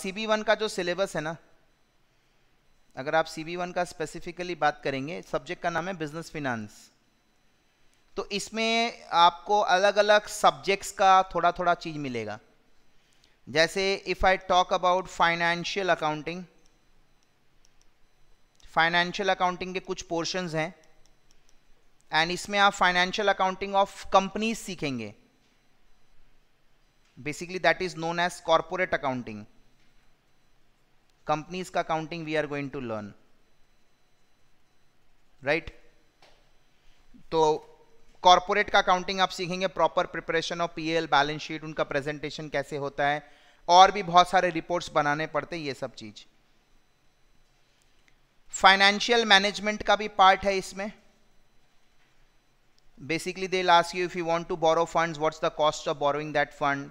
सी B one का जो syllabus है ना अगर आप सी बी वन का स्पेसिफिकली बात करेंगे सब्जेक्ट का नाम है बिजनेस फिनांस तो इसमें आपको अलग अलग सब्जेक्ट्स का थोड़ा थोड़ा चीज़ मिलेगा जैसे if I talk about financial accounting financial accounting के कुछ पोर्शंस हैं एंड इसमें आप फाइनेंशियल अकाउंटिंग ऑफ कंपनीज सीखेंगे basically that is known as corporate accounting companies तो accounting we are going to learn right तो कॉरपोरेट का काउंटिंग आप सीखेंगे proper preparation of PL balance sheet उनका presentation कैसे होता है और भी बहुत सारे रिपोर्ट्स बनाने पड़ते ये सब चीज फाइनेंशियल मैनेजमेंट का भी पार्ट है इसमें basically they last you if you want to borrow funds what's the cost of borrowing that fund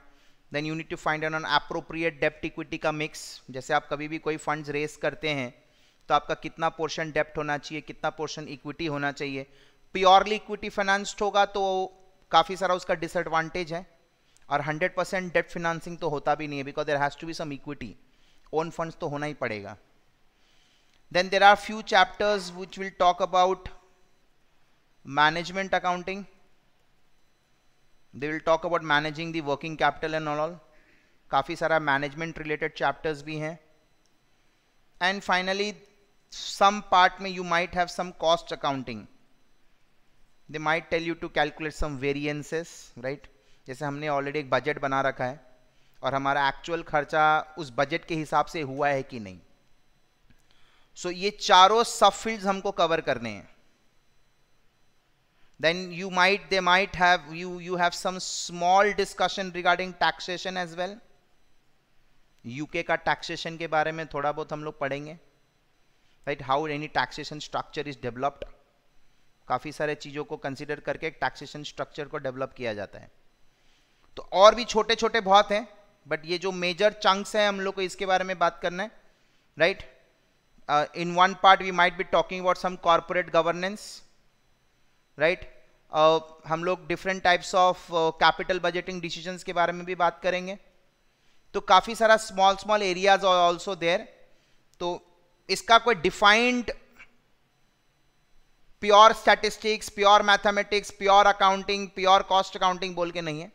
then you need to find an appropriate डेप्ट इक्विटी का मिक्स जैसे आप कभी भी कोई फंड्स रेस करते हैं तो आपका कितना पोर्शन डेप्ट होना चाहिए कितना पोर्शन इक्विटी होना चाहिए प्योरली इक्विटी फाइनेंस्ड होगा तो काफ़ी सारा उसका डिसएडवांटेज है और 100 परसेंट डेप्ट फिनेंसिंग तो होता भी नहीं है because there has to be some equity own funds तो होना ही पड़ेगा then there are few chapters which will talk about management accounting they will talk about managing the working capital and all all काफ़ी सारा management related chapters भी हैं and finally some part में you might have some cost accounting they might tell you to calculate some variances right जैसे हमने already एक budget बना रखा है और हमारा एक्चुअल खर्चा उस बजट के हिसाब से हुआ है कि नहीं सो so, ये चारों सब फील्ड्स हमको कवर करने हैं then you might they might have you you have some small discussion regarding taxation as well UK का टैक्सेशन के बारे में थोड़ा बहुत हम लोग पढ़ेंगे right how any taxation structure is developed काफ़ी सारे चीज़ों को कंसिडर करके एक टैक्सेशन स्ट्रक्चर को डेवलप किया जाता है तो और भी छोटे छोटे बहुत हैं बट ये जो मेजर चंक्स हैं हम लोग को इसके बारे में बात करना है right in one part we might be talking about some corporate governance right हम लोग different types of capital budgeting decisions के बारे में भी बात करेंगे तो काफ़ी सारा स्मॉल स्मॉल एरियाज और ऑल्सो देयर तो इसका कोई defined pure statistics pure mathematics pure accounting pure cost accounting बोल के नहीं है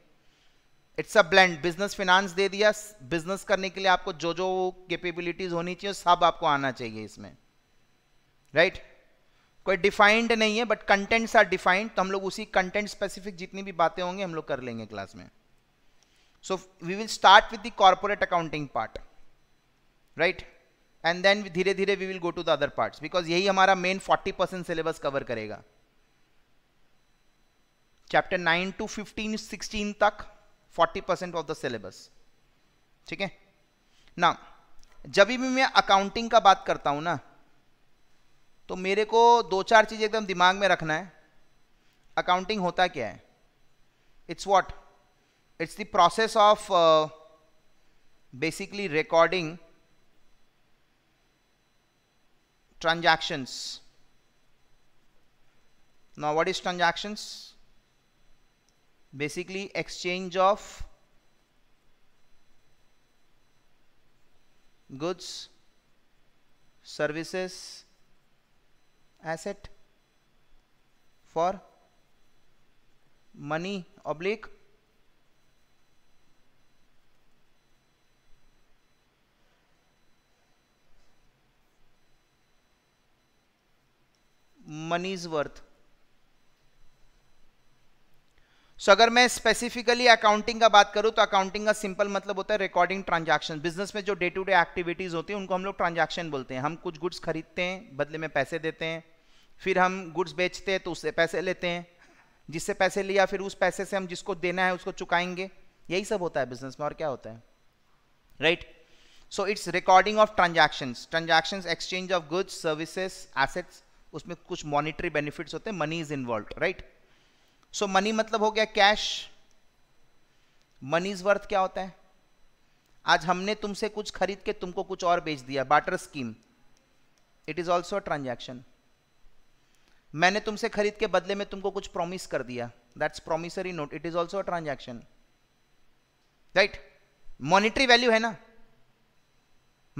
it's a blend business finance दे दिया बिजनेस करने के लिए आपको जो जो कैपेबिलिटीज होनी चाहिए सब आपको आना चाहिए इसमें राइट right? कोई डिफाइंड नहीं है बट कंटेंट्स आर डिफाइंड तो हम लोग उसी कंटेंट स्पेसिफिक जितनी भी बातें होंगे हम लोग कर लेंगे क्लास में so we will start with the corporate accounting part right and then धीरे धीरे we will go to the other part because यही हमारा मेन 40 परसेंट सिलेबस कवर करेगा चैप्टर 9 टू 15, 16 तक 40 परसेंट ऑफ द सिलेबस ठीक है ना जब भी मैं अकाउंटिंग का बात करता हूं ना तो मेरे को दो चार चीज़ एकदम दिमाग में रखना है अकाउंटिंग होता क्या है it's what it's the process of basically recording transactions now what is transactions basically exchange of goods services for money oblique money money's worth so अगर मैं स्पेसिफिकली अकाउंटिंग का बात करूं तो अकाउंटिंग का सिंपल मतलब होता है रिकॉर्डिंग ट्रांजैक्शन बिजनेस में जो डे टू डे एक्टिविटीज होती है उनको हम लोग ट्रांजैक्शन बोलते हैं हम कुछ गुड्स खरीदते हैं बदले में पैसे देते हैं फिर हम गुड्स बेचते हैं तो उससे पैसे लेते हैं जिससे पैसे लिया फिर उस पैसे से हम जिसको देना है उसको चुकाएंगे यही सब होता है बिजनेस में और क्या होता है right so it's recording of transactions transactions exchange of goods services assets उसमें कुछ मॉनिटरी बेनिफिट्स होते हैं money is involve right so money मतलब हो गया कैश मनी इज वर्थ क्या होता है आज हमने तुमसे कुछ खरीद के तुमको कुछ और बेच दिया barter scheme it is also transaction मैंने तुमसे खरीद के बदले में तुमको कुछ प्रॉमिस कर दिया that's promissory note it is also a transaction right monetary value है ना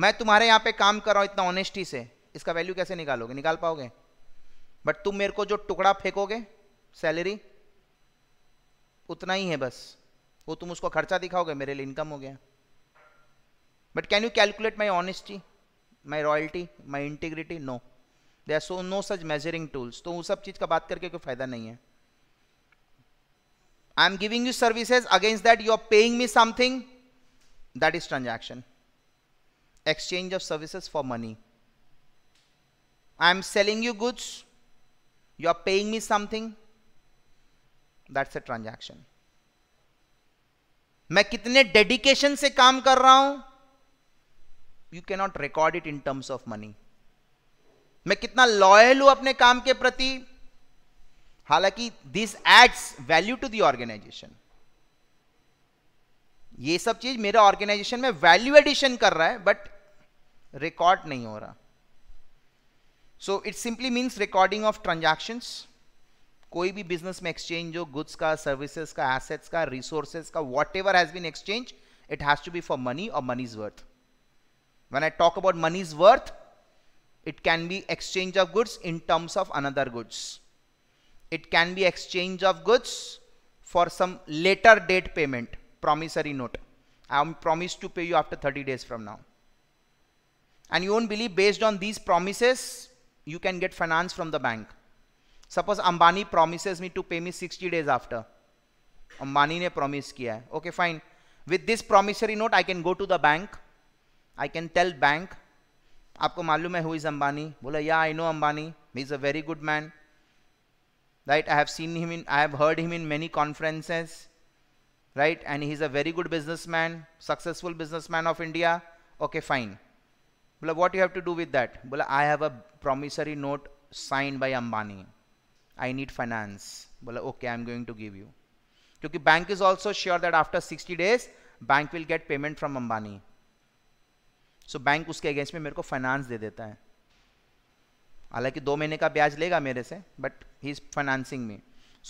मैं तुम्हारे यहां पे काम कर रहा हूं इतना ऑनेस्टी से इसका वैल्यू कैसे निकालोगे निकाल पाओगे बट तुम मेरे को जो टुकड़ा फेंकोगे सैलरी उतना ही है बस वो तुम उसको खर्चा दिखाओगे मेरे लिए इनकम हो गया but can you calculate my honesty my royalty my integrity no they so no such measuring tools तो उस सब चीज़ का बात करके कोई फायदा नहीं है I am giving you services against that you are paying me something that is transaction exchange of services for money I am selling you goods you are paying me something that's a transaction मैं कितने dedication से काम कर रहा हूं you cannot record it in terms of money मैं कितना loyal हूं अपने काम के प्रति हालांकि this adds value to the organization ये सब चीज मेरे ऑर्गेनाइजेशन में वैल्यू एडिशन कर रहा है बट रिकॉर्ड नहीं हो रहा so it simply means recording of transactions कोई भी बिजनेस में एक्सचेंज हो गुड्स का सर्विसेज का एसेट्स का रिसोर्सेज का whatever has been exchange it to be for money और money is worth when I talk about money is worth It can be exchange of goods in terms of another goods. It can be exchange of goods for some later date payment, promissory note. I am promised to pay you after 30 days from now. And you won't believe based on these promises, you can get finance from the bank. Suppose Ambani promises me to pay me 60 days after. Ambani ne promise kiya hai. Okay, fine. With this promissory note, I can go to the bank. I can tell bank आपको मालूम है who is Ambani बोला या I know Ambani he is a very good man right I have seen him in I have heard him in many conferences right and he is a very good business man successful business man of India okay fine बोला what you have to do with that बोला I have a promissory note sign by Ambani I need finance बोला okay I am going to give you क्योंकि bank is also sure that after sixty days bank will get payment from Ambani so bank उसके against में मेरे को finance दे देता है हालांकि दो महीने का ब्याज लेगा मेरे से but he is financing me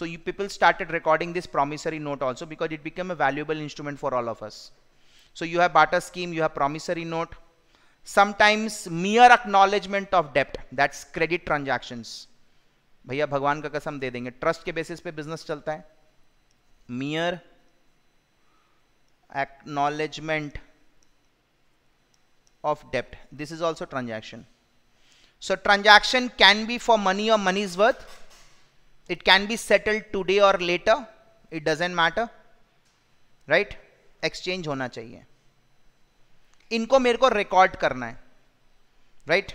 so you people started recording this promissory note also because it become a valuable instrument for all of us so you have barter scheme you have promissory note sometimes mere acknowledgement of डेप्ट that's credit transaction भैया भगवान का कसम दे देंगे trust के basis पे business चलता है mere acknowledgement of debt this is also transaction so transaction can be for money or money's worth it can be settled today or later it doesn't matter right exchange hona chahiye इनको मेरे को record करना है right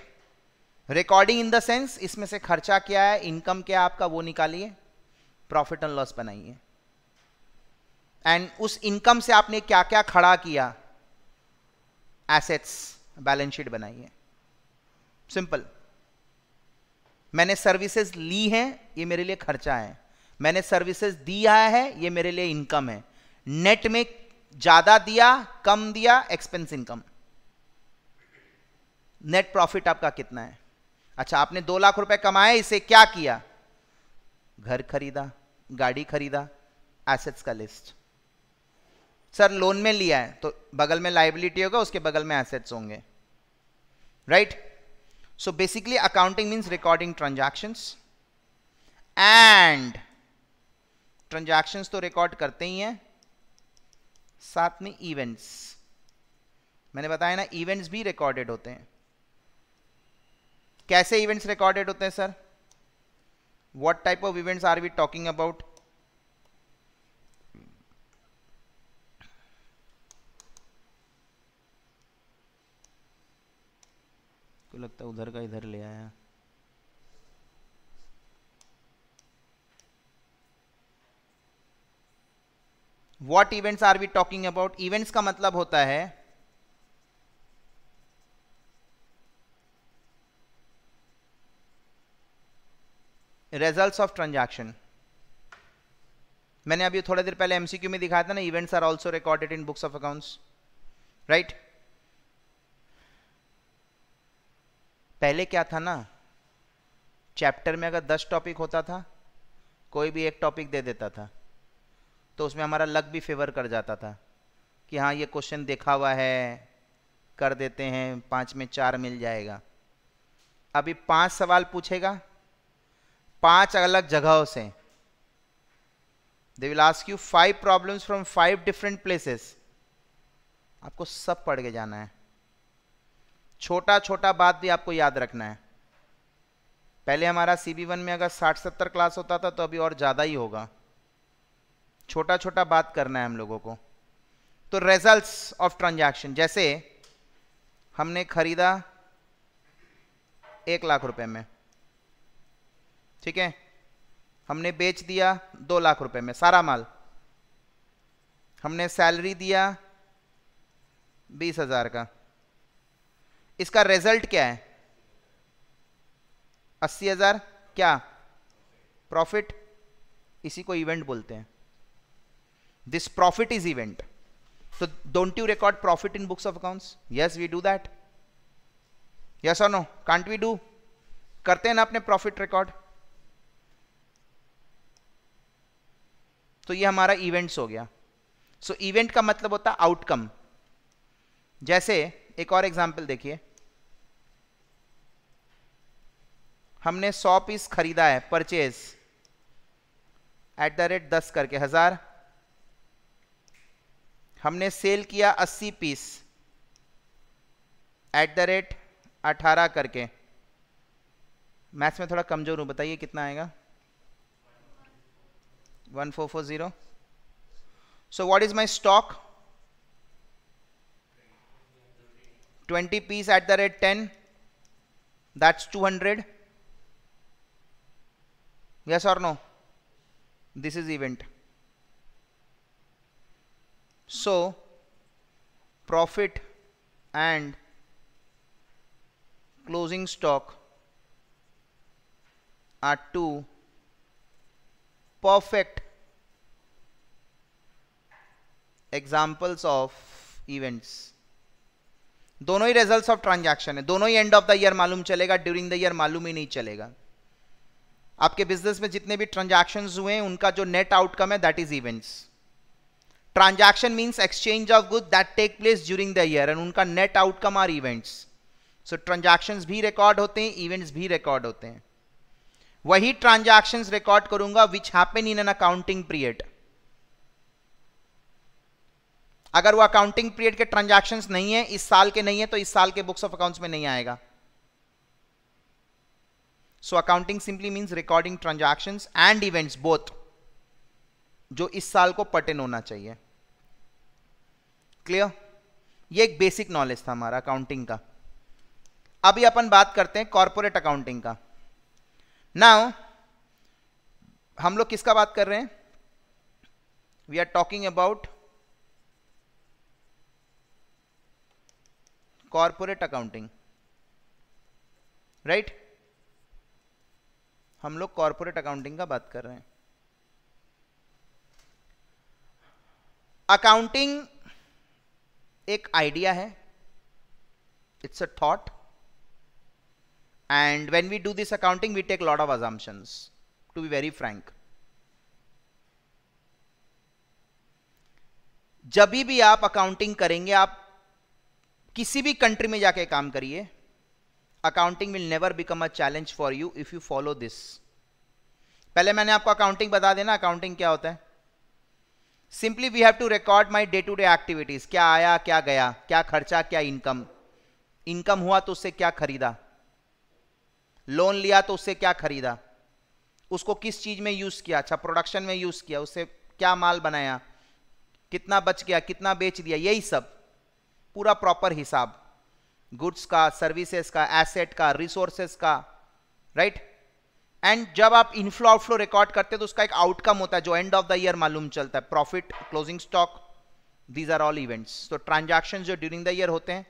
recording in the sense इसमें से खर्चा क्या है इनकम क्या है आपका वो निकालिए प्रॉफिट एंड लॉस बनाइए एंड उस इनकम से आपने क्या क्या खड़ा किया एसेट्स बैलेंस शीट बनाई है सिंपल मैंने सर्विसेज ली हैं ये मेरे लिए खर्चा है मैंने सर्विसेज दिया है ये मेरे लिए इनकम है नेट में ज्यादा दिया कम दिया एक्सपेंस इनकम नेट प्रॉफिट आपका कितना है अच्छा आपने दो लाख रुपए कमाए इसे क्या किया घर खरीदा गाड़ी खरीदा एसेट्स का लिस्ट सर लोन में लिया है तो बगल में लाइबिलिटी होगा उसके बगल में एसेट्स होंगे right so basically accounting means recording transactions and transactions तो रिकॉर्ड करते ही हैं साथ में इवेंट्स मैंने बताया ना इवेंट्स भी रिकॉर्डेड होते हैं कैसे इवेंट्स रिकॉर्डेड होते हैं sir what type of events are we talking about लगता है उधर का इधर ले आया what events are we talking about events का मतलब होता है रेजल्ट ऑफ ट्रांजैक्शन मैंने अभी थोड़ी देर पहले एमसीक्यू में दिखाया था ना events are also recorded in books of accounts right पहले क्या था ना चैप्टर में अगर दस टॉपिक होता था कोई भी एक टॉपिक दे देता था तो उसमें हमारा लक भी फेवर कर जाता था कि हाँ ये क्वेश्चन देखा हुआ है कर देते हैं पाँच में चार मिल जाएगा अभी पांच सवाल पूछेगा पांच अलग जगहों से they will ask you five problems from five different places आपको सब पढ़ के जाना है छोटा छोटा बात भी आपको याद रखना है पहले हमारा सी बी वन में अगर साठ सत्तर क्लास होता था तो अभी और ज़्यादा ही होगा छोटा छोटा बात करना है हम लोगों को तो रिजल्ट्स ऑफ ट्रांजैक्शन जैसे हमने खरीदा एक लाख रुपए में ठीक है हमने बेच दिया दो लाख रुपए में सारा माल हमने सैलरी दिया बीस हजार का इसका रिजल्ट क्या है अस्सी हजार क्या प्रॉफिट इसी को इवेंट बोलते हैं दिस प्रॉफिट इज इवेंट तो don't you record profit in books of accounts yes we do that yes और नो कांट वी डू करते हैं ना अपने प्रॉफिट रिकॉर्ड तो ये हमारा इवेंट्स हो गया सो so, इवेंट का मतलब होता है आउटकम जैसे एक और एग्जांपल देखिए हमने सौ पीस खरीदा है परचेज एट द रेट दस करके हजार हमने सेल किया अस्सी पीस एट द रेट अठारह करके मैथ्स में थोड़ा कमज़ोर हूं बताइए कितना आएगा one four four zero so what is my stock twenty piece at the rate ten that's two hundred yes or no this is event so profit and closing stock are two perfect examples of events दोनों ही results of transaction है दोनों ही end of the year मालूम चलेगा during the year मालूम ही नहीं चलेगा आपके बिजनेस में जितने भी ट्रांजेक्शन हुए हैं उनका जो नेट आउटकम है that is events transaction means exchange of good that take place during the year and उनका net outcome are events so transaction भी रिकॉर्ड होते हैं इवेंट्स भी रिकॉर्ड होते हैं वही ट्रांजेक्शन रिकॉर्ड करूंगा which happen in an accounting period अगर वो अकाउंटिंग पीरियड के ट्रांजेक्शन नहीं है इस साल के नहीं है तो इस साल के बुक्स ऑफ अकाउंट्स में नहीं आएगा so accounting simply means recording transactions and events both जो इस साल को पटेन होना चाहिए क्लियर ये एक बेसिक नॉलेज था हमारा अकाउंटिंग का अभी अपन बात करते हैं कॉरपोरेट अकाउंटिंग का नाउ हम लोग किसका बात कर रहे हैं we are talking about corporate accounting right हम लोग कॉरपोरेट अकाउंटिंग का बात कर रहे हैं अकाउंटिंग एक आइडिया है it's a thought and when we do this accounting we take lot of of to be very frank जब भी आप अकाउंटिंग करेंगे आप किसी भी कंट्री में जाके काम करिए accounting will never become a challenge for you if you follow this पहले मैंने आपको अकाउंटिंग बता देना अकाउंटिंग क्या होता है simply we have to record my day to day activities क्या आया क्या गया क्या खर्चा क्या इनकम इनकम हुआ तो उससे क्या खरीदा लोन लिया तो उससे क्या खरीदा उसको किस चीज में यूज किया अच्छा प्रोडक्शन में यूज किया उससे क्या माल बनाया कितना बच गया कितना बेच दिया यही सब पूरा प्रॉपर हिसाब गुड्स का सर्विसेज का एसेट का रिसोर्सेज का राइट right? एंड जब आप इनफ्लो आउटफ्लो रिकॉर्ड करते हैं तो उसका एक आउटकम होता है जो एंड ऑफ द ईयर मालूम चलता है profit closing stock these are all events तो ट्रांजेक्शन जो ड्यूरिंग द ईयर होते हैं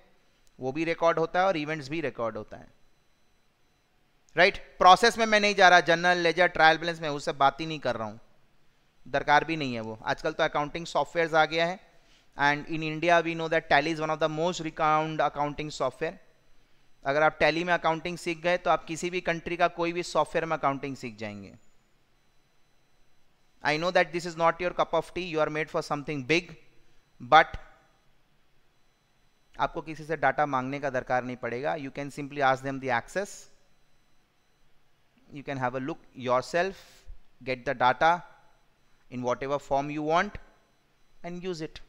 वो भी रिकॉर्ड होता है और इवेंट्स भी रिकॉर्ड होता है राइट right? प्रोसेस में मैं नहीं जा रहा जनरल लेजर ट्रायल बैलेंस में उससे बात ही नहीं कर रहा हूं दरकार भी नहीं है वो आजकल तो अकाउंटिंग सॉफ्टवेयर आ गया है and in India we know that Tally is one of the most renowned accounting software अगर आप टैली में अकाउंटिंग सीख गए तो आप किसी भी कंट्री का कोई भी सॉफ्टवेयर में अकाउंटिंग सीख जाएंगे I know that this is not your cup of tea you are made for something big but आपको किसी से डाटा मांगने का दरकार नहीं पड़ेगा you can simply ask them the access you can have a look yourself get the data in whatever form you want and use it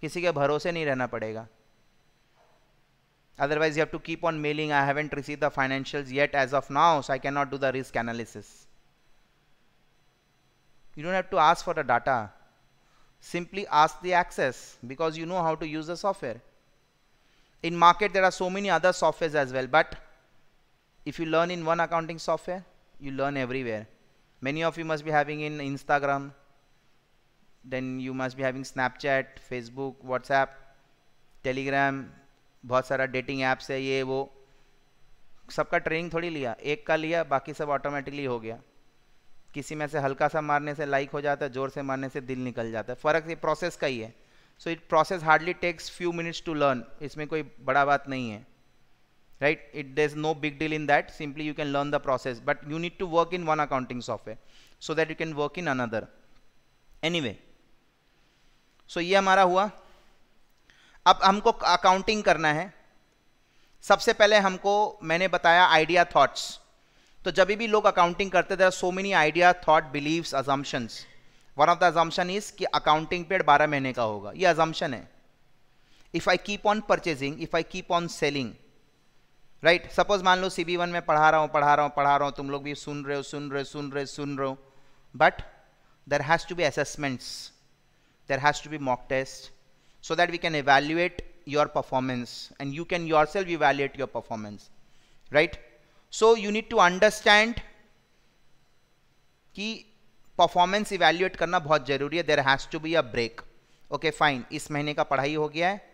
किसी के भरोसे नहीं रहना पड़ेगा otherwise you have to keep on mailing I haven't receive the financial yet as of now so I can not do the risk analysis you don't have to ask for the data simply ask the access because you know how to use the software in market there are so many other software as well but if you learn in one accounting software you learn everywhere many of you must भी having in Instagram then you must भी having Snapchat Facebook WhatsApp Telegram बहुत सारा dating apps है ये वो सबका training थोड़ी लिया एक का लिया बाकी सब ऑटोमेटिकली हो गया किसी में से हल्का सा मारने से लाइक हो जाता है जोर से मारने से दिल निकल जाता है फ़र्क ये प्रोसेस का ही है so it process hardly takes few minutes to learn इसमें कोई बड़ा बात नहीं है right it there is no big deal in that simply you can learn the process but you need to work in one accounting software so that you can work in another any way so ये हमारा हुआ अब हमको accounting करना है सबसे पहले हमको मैंने बताया आइडिया थॉट्स तो जब भी लोग अकाउंटिंग करते थे so many idea thought believes assumptions one of the assumption is कि अकाउंटिंग पीरियड बारह महीने का होगा ये अजम्पन है if I keep on purchasing if I keep on selling right suppose मान लो सी बी वन में पढ़ा रहा हूँ पढ़ा रहा हूँ पढ़ा रहा हूँ तुम लोग भी सुन रहे हो सुन रहे हो सुन रहे हो सुन रहे हो but there has to be assessments there has to be mock test so that we can evaluate your performance and you can yourself evaluate your performance right so you need to understand कि performance evaluate करना बहुत जरूरी है there has to be a break okay fine इस महीने का पढ़ाई हो गया है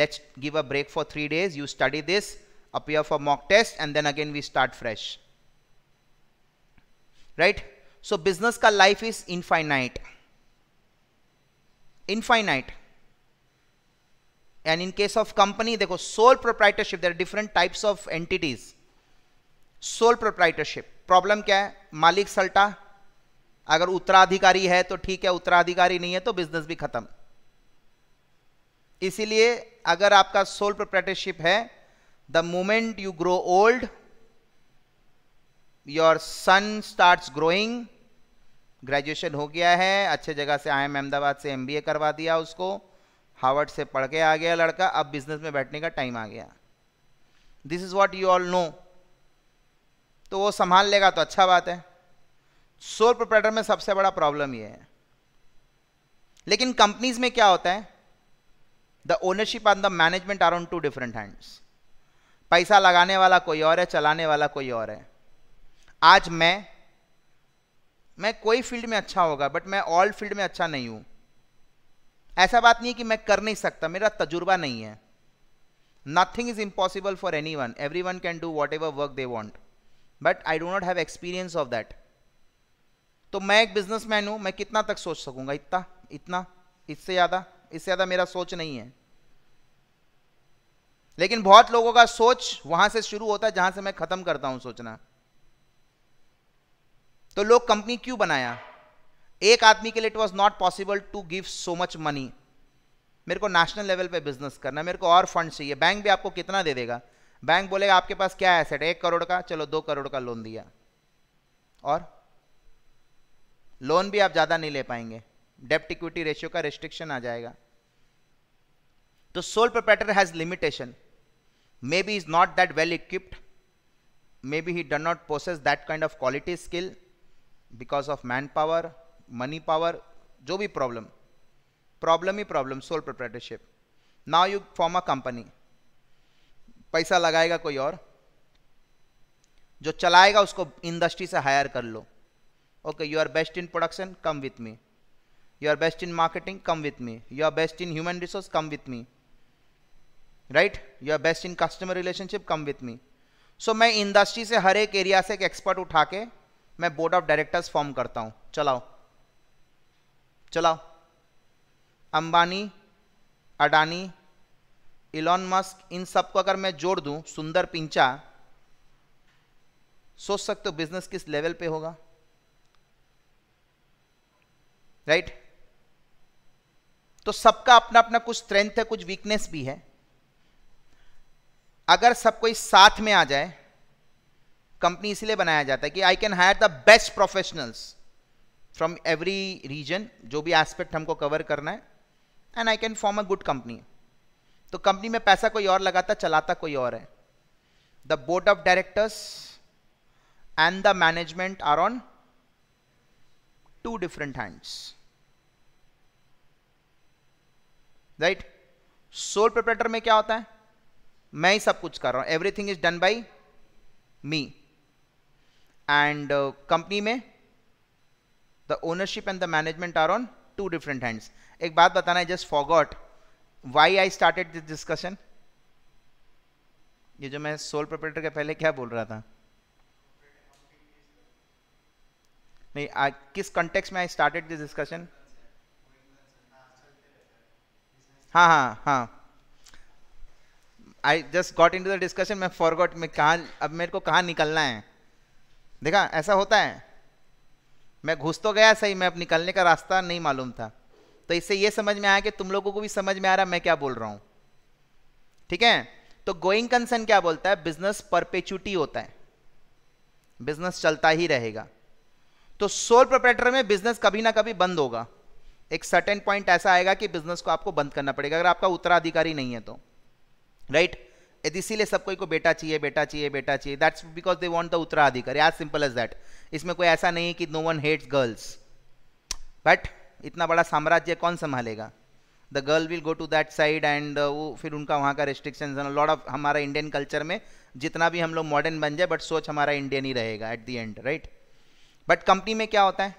Let's give a break for three days. You study this, appear for mock test and then again we start fresh right so business ka life is infinite infinite and in case of company देखो sole proprietorship there different types of entities sole proprietorship problem क्या है मालिक सल्टा अगर उत्तराधिकारी है तो ठीक है उत्तराधिकारी नहीं है तो बिजनेस भी खत्म इसीलिए अगर आपका सोल प्रोप्राइटरशिप है the moment you grow old your son start growing graduation हो गया है अच्छे जगह से आई एम अहमदाबाद से एम करवा दिया उसको हार्वर्ड से पढ़ के आ गया लड़का अब बिजनेस में बैठने का टाइम आ गया this is what you all know तो वो संभाल लेगा तो अच्छा बात है सोल प्रोपरेटर में सबसे बड़ा प्रॉब्लम ये है लेकिन कंपनीज में क्या होता है the ownership and the management are on two different hands पैसा लगाने वाला कोई और है चलाने वाला कोई और है आज मैं मैं कोई फील्ड में अच्छा होगा बट मैं ऑल फील्ड में अच्छा नहीं हूं ऐसा बात नहीं है कि मैं कर नहीं सकता मेरा तजुर्बा नहीं है nothing is impossible for anyone everyone can do whatever work they want but I do not have experience of that तो मैं एक बिजनेस मैन हूं मैं कितना तक सोच सकूंगा इतना इतना इससे ज़्यादा इससे ज़्यादा मेरा सोच नहीं है लेकिन बहुत लोगों का सोच वहां से शुरू होता है जहां से मैं खत्म करता हूं सोचना तो लोग कंपनी क्यों बनाया एक आदमी के लिए it was not possible to give so much money मेरे को नेशनल लेवल पे बिजनेस करना मेरे को और फंड चाहिए बैंक भी आपको कितना दे देगा बैंक बोलेगा आपके पास क्या एसेट एक करोड़ का चलो दो करोड़ का लोन दिया और लोन भी आप ज़्यादा नहीं ले पाएंगे डेप्ट इक्विटी रेशियो का रिस्ट्रिक्शन आ जाएगा तो sole proprietor has limitation maybe is not that well equipped maybe he done not process that kind of quality skill because of man power money power जो भी problem problem ही problem sole proprietorship now you form a company पैसा लगाएगा कोई और जो चलाएगा उसको इंडस्ट्री से हायर कर लो okay you are best in production come with me you are best in marketing come with me you are best in human resource come with me right you are best in customer relationship come with me so मैं industry से हर एक area से एक expert उठा के मैं board of directors form करता हूं चलाओ चलाओ अंबानी अडानी इलॉन मस्क इन सबको अगर मैं जोड़ दूं सुंदर पिंचा सोच सकते हो बिजनेस किस लेवल पे होगा राइट right? तो सबका अपना अपना कुछ स्ट्रेंथ है कुछ वीकनेस भी है अगर सब कोई साथ में आ जाए कंपनी इसलिए बनाया जाता है कि I can hire the best professionals from every region जो भी एस्पेक्ट हमको कवर करना है and I can form a good company तो कंपनी में पैसा कोई और लगाता चलाता कोई और है the board of directors and the management are on two different hands right sole proprietor में क्या होता है मैं ही सब कुछ कर रहा हूं everything is done by me and company uh, में the ownership and the management are on two different hands एक बात बताना है just forgot why I started this discussion ये जो मैं सोल प्रोपरेटर के पहले क्या बोल रहा था नहीं आ, किस कॉन्टेक्स्ट में आई स्टार्टेड दिस डिस्कशन हाँ हाँ हाँ I just got into the discussion मैं फॉरगॉट मैं कहाँ अब मेरे को कहाँ निकलना है देखा ऐसा होता है मैं घुस तो गया सही मैं अब निकलने का रास्ता नहीं मालूम था तो इससे ये समझ में आया कि तुम लोगों को भी समझ में आ रहा मैं क्या बोल रहा हूँ ठीक है तो गोइंग कंसर्न क्या बोलता है बिजनेस परपेचुटी होता है बिजनेस चलता ही रहेगा तो सोल प्रोपरेटर में बिजनेस कभी ना कभी बंद होगा एक सर्टेन पॉइंट ऐसा आएगा कि बिजनेस को आपको बंद करना पड़ेगा अगर आपका उत्तराधिकारी नहीं है तो राइट right? इसीलिए सब कोई को बेटा चाहिए बेटा चाहिए बेटा चाहिए that's because they want the उत्तराधिकार एज सिंपल एज दैट इसमें कोई ऐसा नहीं कि no one hates girls but इतना बड़ा साम्राज्य कौन संभालेगा the girl will go to that side and वो फिर उनका वहाँ का रिस्ट्रिक्शन लॉर्ड ऑफ हमारा इंडियन कल्चर में जितना भी हम लोग मॉडर्न बन जाए बट सोच हमारा इंडियन ही रहेगा at the end right but company में क्या होता है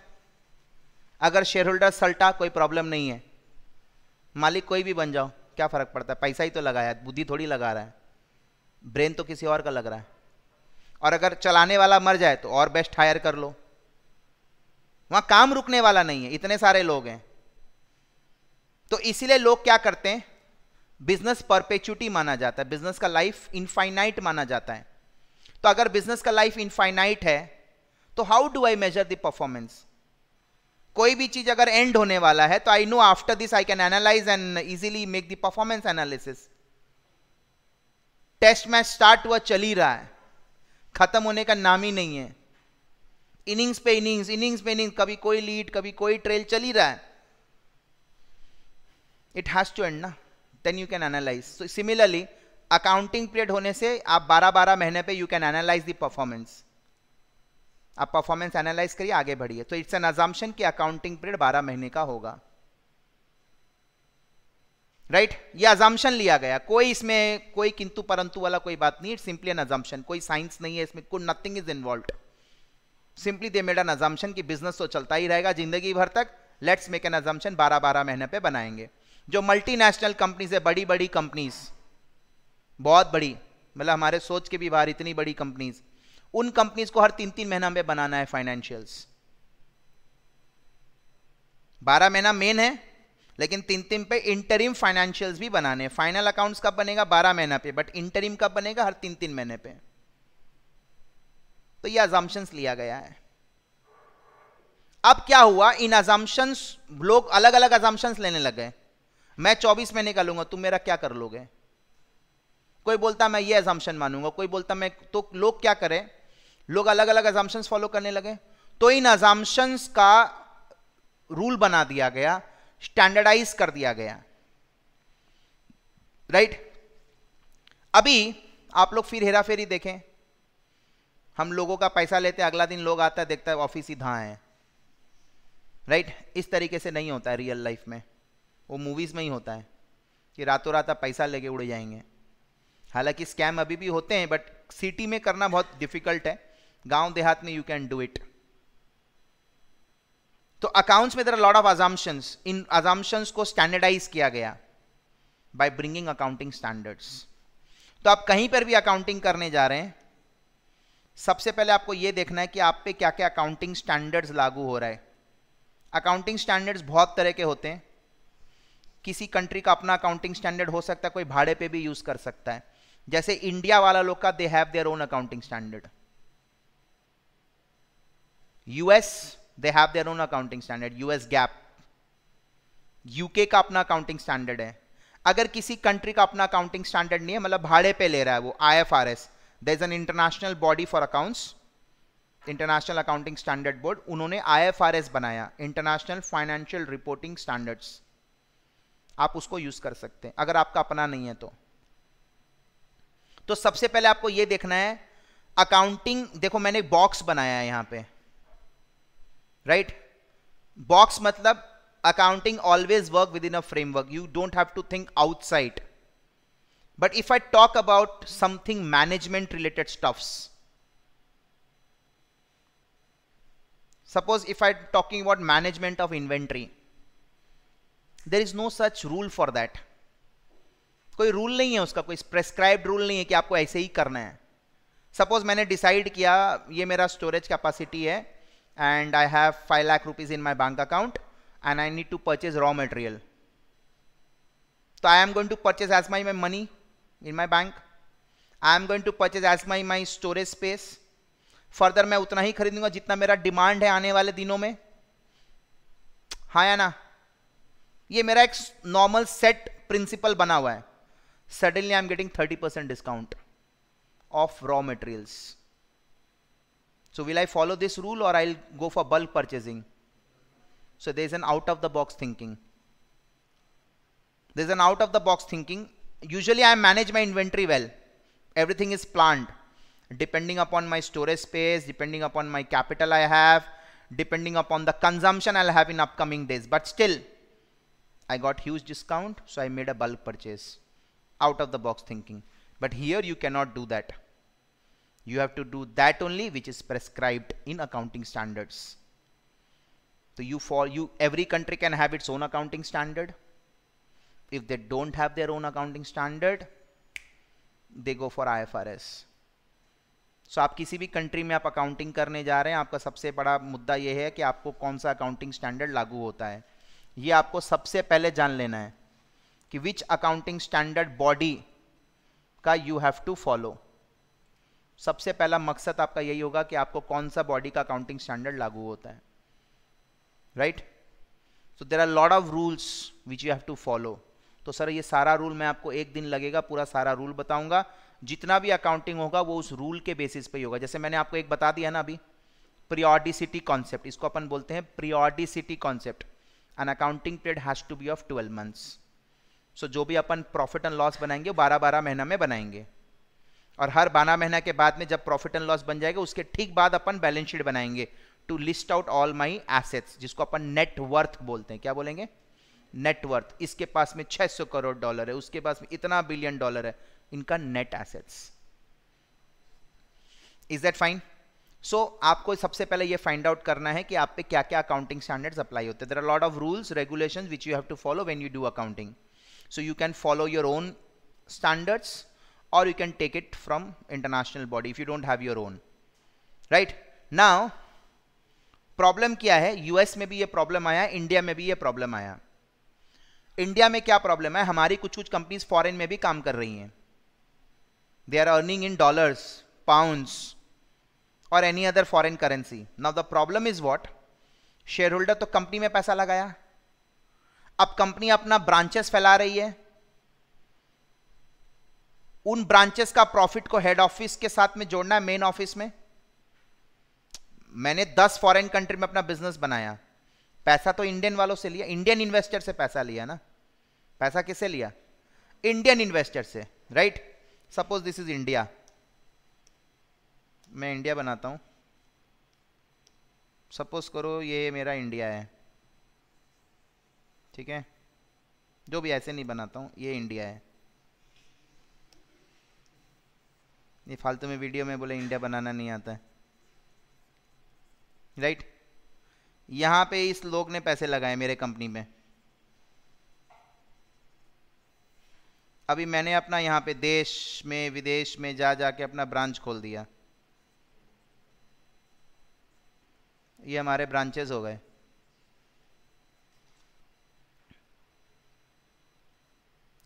अगर शेयर होल्डर सल्टा कोई प्रॉब्लम नहीं है मालिक कोई भी बन जाओ क्या फ़र्क पड़ता है पैसा ही तो लगाया बुद्धि थोड़ी लगा रहा है ब्रेन तो किसी और का लग रहा है और अगर चलाने वाला मर जाए तो और बेस्ट हायर कर लो वहां काम रुकने वाला नहीं है इतने सारे लोग हैं तो इसीलिए लोग क्या करते हैं बिजनेस परपेचुटी माना जाता है बिजनेस का लाइफ इनफाइनाइट माना जाता है तो अगर बिजनेस का लाइफ इनफाइनाइट है तो how do I measure the performance कोई भी चीज अगर एंड होने वाला है तो I know after this I can analyse and easily make the performance analysis test match start हुआ चल ही रहा है खत्म होने का नाम ही नहीं है इनिंग्स पे इनिंग्स इनिंग्स पे इनिंग्स कभी कोई लीड कभी कोई ट्रेल चल ही रहा है इट हैज़ टू एंड ना then you can analyse so similarly accounting period होने से आप 12-12 महीने पे you can analyse the performance आप परफॉर्मेंस एनालाइज करिए आगे बढ़िए तो इट्स एन अजाम्शन कि अकाउंटिंग पीरियड 12 महीने का होगा राइट ये अजम्पन लिया गया कोई इसमें कोई किंतु परंतु वाला कोई बात नहीं सिंपली एन अजम्पन कोई साइंस नहीं है इसमें कुछ nothing is involve simply they made an assumption की बिजनेस तो चलता ही रहेगा जिंदगी भर तक लेट्स मेक एन अजम्पन बारह बारह महीने पे बनाएंगे जो मल्टीनेशनल कंपनीज है बड़ी बड़ी कंपनीज बहुत बड़ी मतलब हमारे सोच के भी बाहर इतनी बड़ी कंपनीज उन कंपनीज को हर तीन तीन महीना में बनाना है फाइनेंशियल्स बारह महीना मेन है लेकिन तीन तीन पे इंटरिम फाइनेंशियल्स भी बनाने हैं फाइनल अकाउंट्स कब बनेगा बारह महीना पे बट इंटरिम कब बनेगा हर तीन तीन महीने पे तो ये अजम्पन्स लिया गया है अब क्या हुआ इन अजम्पन्स लोग अलग अलग अजम्पन्स लेने लग गए मैं चौबीस महीने का लूंगा तुम मेरा क्या कर लोगे कोई बोलता मैं ये एजम्पन मानूंगा कोई बोलता मैं तो लोग क्या करें लोग अलग अलग एजाम्पन्स फॉलो करने लगे तो इन एजाम्पन्स का रूल बना दिया गया स्टैंडर्डाइज कर दिया गया राइट right? अभी आप लोग फिर हेरा फेरी देखें हम लोगों का पैसा लेते हैं अगला दिन लोग आता है देखता है ऑफिस ही धाँ है राइट इस तरीके से नहीं होता है रियल लाइफ में वो मूवीज़ में ही होता है कि रातों रात आप पैसा लेके उड़े जाएंगे हालांकि स्कैम अभी भी होते हैं बट सिटी में करना बहुत डिफिकल्ट है गांव देहात में यू कैन डू इट तो अकाउंट्स में लॉट ऑफ अजाम्पन्स इन अजाम्पन्स को स्टैंडर्डाइज किया गया बाय ब्रिंगिंग अकाउंटिंग स्टैंडर्ड्स तो आप कहीं पर भी अकाउंटिंग करने जा रहे हैं सबसे पहले आपको यह देखना है कि आप पे क्या क्या अकाउंटिंग स्टैंडर्ड्स लागू हो रहा है अकाउंटिंग स्टैंडर्ड्स बहुत तरह के होते हैं किसी कंट्री का अपना अकाउंटिंग स्टैंडर्ड हो सकता है कोई भाड़े पे भी यूज़ कर सकता है जैसे इंडिया वाला लोग का they have their own accounting standard US they have their own accounting standard US GAAP UK का अपना अकाउंटिंग स्टैंडर्ड है अगर किसी कंट्री का अपना अकाउंटिंग स्टैंडर्ड नहीं है मतलब भाड़े पे ले रहा है वो I F R S they is an international body for accounts international accounting standard board उन्होंने आई एफ आर एस बनाया इंटरनेशनल फाइनेंशियल रिपोर्टिंग स्टैंडर्ड आप उसको यूज कर सकते हैं अगर आपका अपना नहीं है तो तो सबसे पहले आपको यह देखना है अकाउंटिंग देखो मैंने बॉक्स बनाया है यहां पर right box matlab accounting always work within a framework you don't have to think outside but if i talk about something management related stuffs suppose if i'm talking about management of inventory there is no such rule for that कोई rule नहीं है उसका कोई prescribed rule नहीं है कि आपको ऐसे ही करना है सपोज मैंने डिसाइड किया ये मेरा स्टोरेज कैपेसिटी है and I have 5 lakh rupees in my bank account and I need to purchase raw material. So I am going to purchase as my, my money in my bank. I am going to purchase as my, my storage space. Further, मैं उतना ही खरीदूंगा जितना मेरा demand है आने वाले दिनों में हाँ या ना ये मेरा एक normal set principle बना हुआ है Suddenly I am getting 30% discount of raw materials. So will I follow this rule or I'll go for bulk purchasing? So there's an out of the box thinking. There's an out of the box thinking. Usually I manage my inventory well. Everything is planned depending upon my storage space, depending upon my capital I have, depending upon the consumption I'll have in upcoming days. But still, I got huge discount, so I made a bulk purchase out of the box thinking. But here you cannot do that. you have to do that only which is prescribed in accounting standards so you for you every country can have its own accounting standard if they don't have their own accounting standard they go for IFRS so so, आप किसी भी country में आप accounting करने जा रहे हैं आपका सबसे बड़ा मुद्दा यह है कि आपको कौन सा अकाउंटिंग स्टैंडर्ड लागू होता है ये आपको सबसे पहले जान लेना है कि विच अकाउंटिंग स्टैंडर्ड बॉडी का यू हैव टू फॉलो सबसे पहला मकसद आपका यही होगा कि आपको कौन सा बॉडी का अकाउंटिंग स्टैंडर्ड लागू होता है right so there are lot of rules which you have to follow तो सर ये सारा रूल मैं आपको एक दिन लगेगा पूरा सारा रूल बताऊंगा जितना भी अकाउंटिंग होगा वो उस रूल के बेसिस पे होगा जैसे मैंने आपको एक बता दिया ना अभी प्रियोडिसिटी कॉन्सेप्ट इसको अपन बोलते हैं periodicity concept an accounting period has to be of twelve months सो जो भी अपन प्रॉफिट एंड लॉस बनाएंगे बारह बारह महीना में बनाएंगे और हर बारह महीना के बाद में जब प्रॉफिट एंड लॉस बन जाएगा उसके ठीक बाद अपन बैलेंस शीट बनाएंगे to list out all my assets जिसको अपन नेटवर्थ बोलते हैं क्या बोलेंगे नेटवर्थ इसके पास में 600 करोड़ डॉलर है उसके पास में इतना बिलियन डॉलर है इनका net assets is that fine so आपको सबसे पहले ये फाइंड आउट करना है कि आप पे क्या क्या अकाउंटिंग स्टैंडर्ड्स अप्लाई होते हैं there are lot of rules regulation which you have to follow when you do accounting so you can follow your own standards or you can take it from international body if you don't have your own right now problem क्या है US में भी ये problem आया India में भी ये problem आया इंडिया में क्या प्रॉब्लम है हमारी कुछ कुछ कंपनीज फॉरेन में भी काम कर रही हैं they are earning in dollars pounds और any other foreign currency now the problem is what share holder तो कंपनी में पैसा लगाया अब कंपनी अपना ब्रांचेस फैला रही है उन ब्रांचेस का प्रॉफिट को हेड ऑफिस के साथ में जोड़ना है मेन ऑफिस में मैंने 10 फॉरेन कंट्री में अपना बिजनेस बनाया पैसा तो इंडियन वालों से लिया इंडियन इन्वेस्टर से पैसा लिया ना पैसा किसे लिया इंडियन इन्वेस्टर से right suppose this is India मैं इंडिया बनाता हूं सपोज करो ये मेरा इंडिया है ठीक है जो भी ऐसे नहीं बनाता हूं ये इंडिया है ये फालतू में वीडियो में बोले इंडिया बनाना नहीं आता है राइट यहां पे इस लोग ने पैसे लगाए मेरे कंपनी में अभी मैंने अपना यहां पे देश में विदेश में जा जा के अपना ब्रांच खोल दिया ये हमारे ब्रांचेस हो गए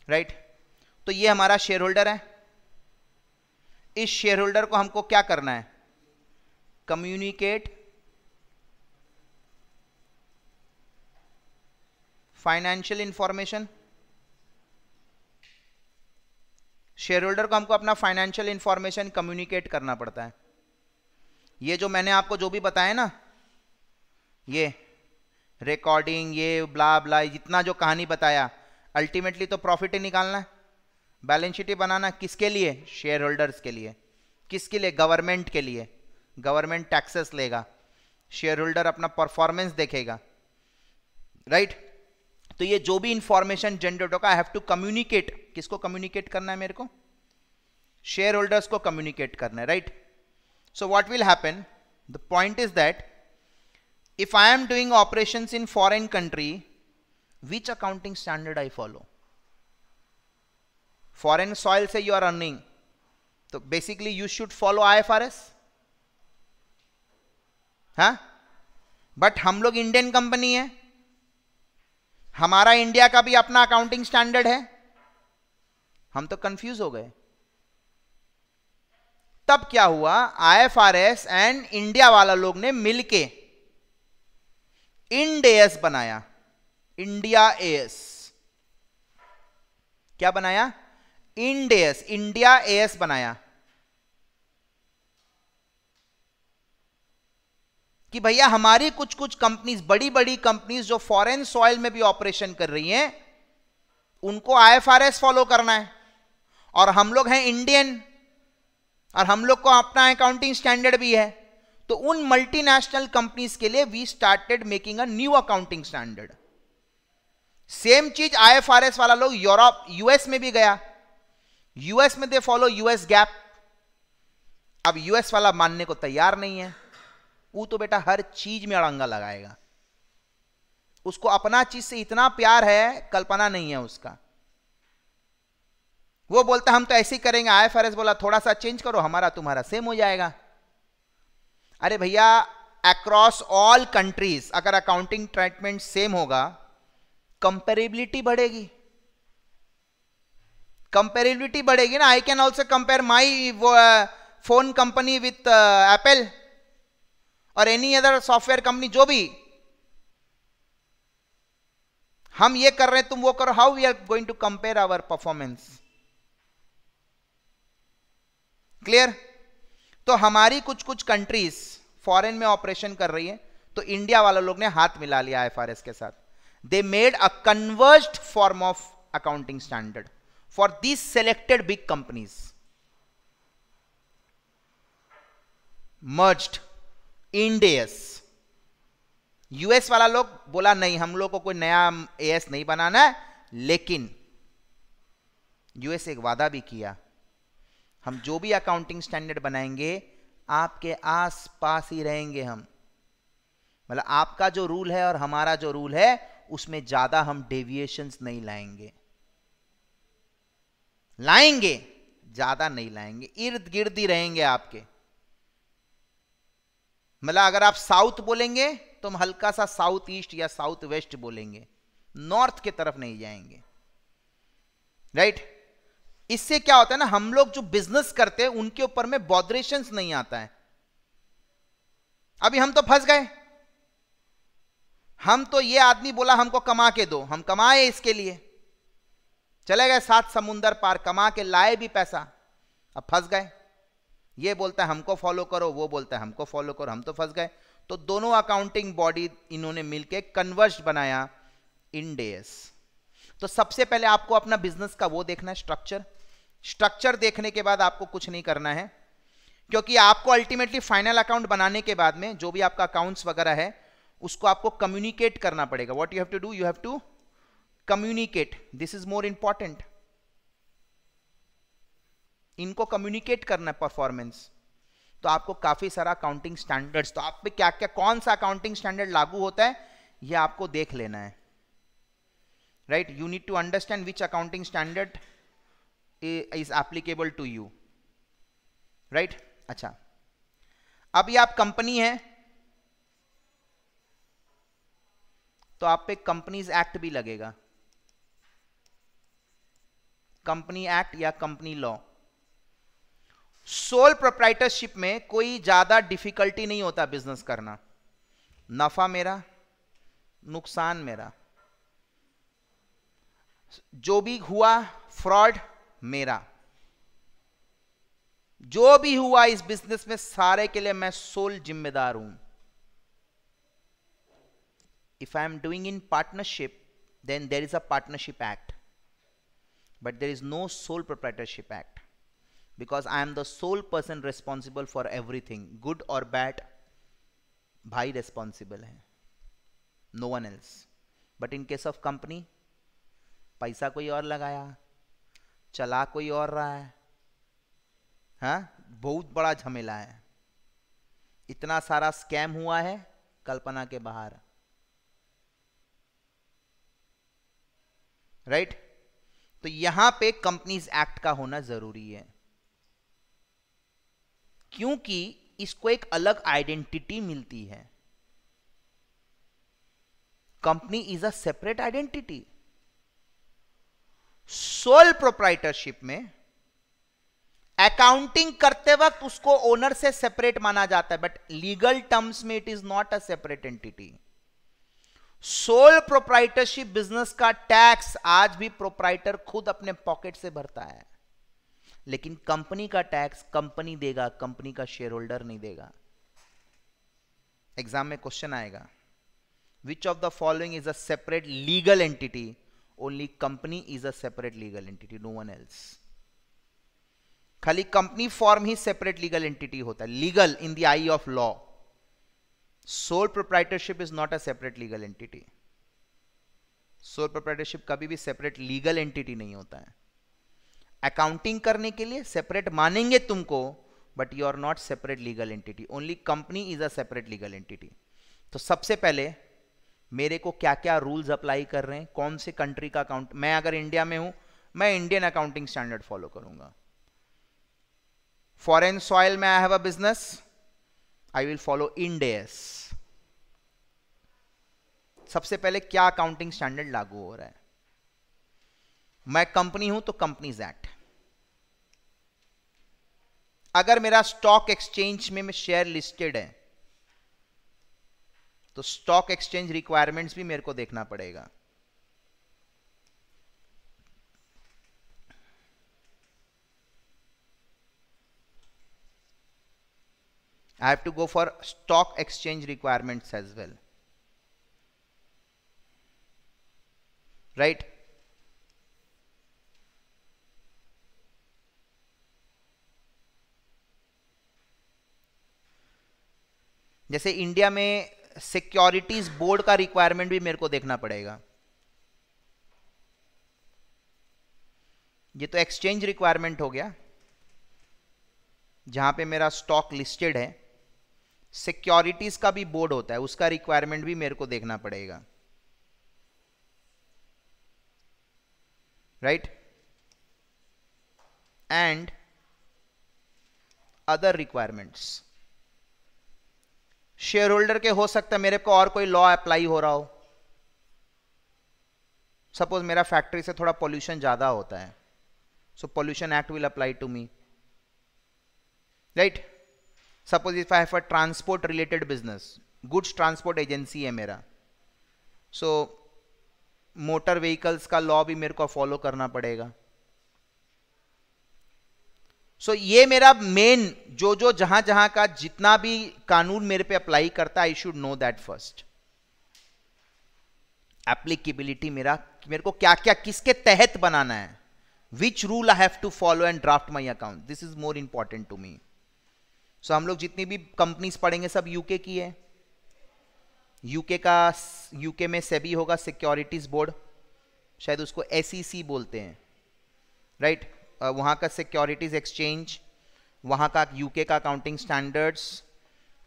राइट right? तो ये हमारा शेयर होल्डर है इस शेयर होल्डर को हमको क्या करना है communicate financial information share holder को हमको अपना फाइनेंशियल इंफॉर्मेशन कम्युनिकेट करना पड़ता है ये जो मैंने आपको जो भी बताया ना ये रिकॉर्डिंग ये ब्ला ब्ला जितना जो कहानी बताया अल्टीमेटली तो प्रॉफिट ही निकालना है बैलेंस शीट बनाना किसके लिए शेयर होल्डर्स के लिए किसके लिए गवर्नमेंट के लिए गवर्नमेंट टैक्सेस लेगा शेयर होल्डर अपना परफॉर्मेंस देखेगा राइट right? तो ये जो भी इंफॉर्मेशन जनरेट होगा आई हैव टू कम्युनिकेट किसको कम्युनिकेट करना है मेरे को शेयर होल्डर्स को कम्युनिकेट करना है right so what will happen the point is that if I am doing operation in foreign country which accounting standard I follow foreign soil से you are earning तो basically you should follow I F R S हाँ but हम लोग Indian company है हमारा India का भी अपना अकाउंटिंग स्टैंडर्ड है हम तो कंफ्यूज हो गए तब क्या हुआ आईएफआरएस एंड इंडिया वाला लोग ने मिलके एस बनाया इंडिया एस क्या बनाया इंड एस इंडिया एएस बनाया कि भैया हमारी कुछ कुछ कंपनीज बड़ी बड़ी कंपनीज जो फॉरेन सॉइल में भी ऑपरेशन कर रही हैं उनको आईएफआरएस फॉलो करना है और हम लोग हैं इंडियन और हम लोग को अपना अकाउंटिंग स्टैंडर्ड भी है तो उन मल्टीनेशनल कंपनीज के लिए we started making a new accounting standard same चीज आईएफआरएस वाला लोग यूरोप यूएस में भी गया यूएस में दे फॉलो यूएस गैप अब यूएस वाला मानने को तैयार नहीं है वो तो बेटा हर चीज में अड़ंगा लगाएगा उसको अपना चीज से इतना प्यार है कल्पना नहीं है उसका वो बोलता हम तो ऐसे ही करेंगे आई एफ बोला थोड़ा सा चेंज करो हमारा तुम्हारा सेम हो जाएगा अरे भैया अक्रॉस ऑल कंट्रीज अगर अकाउंटिंग ट्रीटमेंट सेम होगा कंपेरेबिलिटी बढ़ेगी कंपेरेबिलिटी बढ़ेगी ना I can also compare my phone company with Apple और एनी अदर सॉफ्टवेयर कंपनी जो भी हम ये कर रहे हैं तुम वो करो how we are going to compare our performance clear तो हमारी कुछ कुछ कंट्रीज फॉरेन में ऑपरेशन कर रही है तो इंडिया वाले लोग ने हाथ मिला लिया एफ के साथ they made a converged form of accounting standard for these selected big companies merged Ind US वाला लोग बोला नहीं हम लोग को कोई नया एएस नहीं बनाना है लेकिन यूएस एक वादा भी किया हम जो भी अकाउंटिंग स्टैंडर्ड बनाएंगे आपके आस पास ही रहेंगे हम मतलब आपका जो रूल है और हमारा जो रूल है उसमें ज़्यादा हम डेविएशंस नहीं लाएंगे लाएंगे ज्यादा नहीं लाएंगे इर्द गिर्द ही रहेंगे आपके मतलब अगर आप साउथ बोलेंगे तो हम हल्का सा साउथ ईस्ट या साउथ वेस्ट बोलेंगे नॉर्थ के तरफ नहीं जाएंगे राइट right? इससे क्या होता है ना हम लोग जो बिजनेस करते हैं उनके ऊपर में बॉद्रेशन नहीं आता है अभी हम तो फंस गए हम तो ये आदमी बोला हमको कमा के दो हम कमाए इसके लिए चले गए सात समुंदर पार कमा के लाए भी पैसा अब फंस गए ये बोलता है हमको फॉलो करो वो बोलता है हमको फॉलो करो हम तो फंस गए तो दोनों अकाउंटिंग बॉडी इन्होंने मिलके कन्वर्स बनाया इंडेस तो सबसे पहले आपको अपना बिजनेस का वो देखना है स्ट्रक्चर स्ट्रक्चर देखने के बाद आपको कुछ नहीं करना है क्योंकि आपको अल्टीमेटली फाइनल अकाउंट बनाने के बाद में जो भी आपका अकाउंट्स वगैरह है उसको आपको कम्युनिकेट करना पड़ेगा what you have to do you have to communicate this is more important इनको कम्युनिकेट करना है परफॉर्मेंस तो आपको काफी सारा अकाउंटिंग स्टैंडर्ड्स तो आप पे क्या क्या कौन सा अकाउंटिंग स्टैंडर्ड लागू होता है ये आपको देख लेना है right you need to understand which accounting standard is applicable to you right अच्छा अब ये आप कंपनी है तो आप पे कंपनीज एक्ट भी लगेगा कंपनी एक्ट या कंपनी लॉ सोल प्रोप्राइटरशिप में कोई ज्यादा डिफिकल्टी नहीं होता बिजनेस करना नफा मेरा नुकसान मेरा जो भी हुआ फ्रॉड मेरा जो भी हुआ इस बिजनेस में सारे के लिए मैं सोल जिम्मेदार हूं if I am doing in partnership then there is a partnership act but there is no sole proprietorship act because I am the sole person responsible for everything good or bad bhai responsible hai no one else but in case of company paisa koi aur lagaya chala koi aur raha hai ha bahut bada jhamela hai itna sara scam hua hai kalpana ke bahar right right? तो यहां पे companies act का होना जरूरी है क्योंकि इसको एक अलग आइडेंटिटी मिलती है company is a separate identity sole proprietorship में अकाउंटिंग करते वक्त उसको ओनर से सेपरेट माना जाता है बट लीगल टर्म्स में it is not a separate entity sole proprietorship business का टैक्स आज भी प्रोप्राइटर खुद अपने पॉकेट से भरता है लेकिन कंपनी का टैक्स कंपनी देगा कंपनी का शेयर होल्डर नहीं देगा एग्जाम में क्वेश्चन आएगा which of the following is a separate legal entity only company is a separate legal entity no one else खाली कंपनी फॉर्म ही सेपरेट लीगल एंटिटी होता है legal in the eye of law sole proprietorship is not a separate legal entity sole proprietorship कभी भी separate legal entity नहीं होता है accounting करने के लिए सेपरेट मानेंगे तुमको but you are not separate legal entity only company is a separate legal entity तो सबसे पहले मेरे को क्या क्या रूल्स अप्लाई कर रहे हैं कौन से कंट्री का अकाउंट मैं अगर इंडिया में हूं मैं इंडियन अकाउंटिंग स्टैंडर्ड फॉलो करूंगा फॉरेन सॉइल में I have a business I will follow Indes. सबसे पहले क्या अकाउंटिंग स्टैंडर्ड लागू हो रहा है मैं कंपनी हूं तो कंपनी एक्ट अगर मेरा स्टॉक एक्सचेंज में शेयर लिस्टेड है तो स्टॉक एक्सचेंज रिक्वायरमेंट्स भी मेरे को देखना पड़ेगा I have to go for stock exchange requirements as well. Right? जैसे इंडिया में सिक्योरिटीज बोर्ड का रिक्वायरमेंट भी मेरे को देखना पड़ेगा ये तो एक्सचेंज रिक्वायरमेंट हो गया जहां पे मेरा स्टॉक लिस्टेड है सिक्योरिटीज का भी बोर्ड होता है उसका रिक्वायरमेंट भी मेरे को देखना पड़ेगा right and other requirements share holder के हो सकता है मेरे को और कोई लॉ अप्लाई हो रहा हो सपोज मेरा फैक्ट्री से थोड़ा पोल्यूशन ज़्यादा होता है so pollution act will apply to me right suppose if I have a transport related business goods transport agency है मेरा सो मोटर व्हीकल्स का लॉ भी मेरे को फॉलो करना पड़ेगा सो so, ये मेरा मेन जो जो जहां जहां का जितना भी कानून मेरे पे अप्लाई करता I should know that first applicability मेरा मेरे को क्या क्या किसके तहत बनाना है which rule I have to follow and draft my account this is more important to me so हम लोग जितनी भी कंपनीज पढ़ेंगे सब यूके की है यूके का यूके में सेबी होगा सिक्योरिटीज बोर्ड शायद उसको एस e बोलते हैं राइट right? वहाँ का सिक्योरिटीज एक्सचेंज वहाँ का यूके का अकाउंटिंग स्टैंडर्ड्स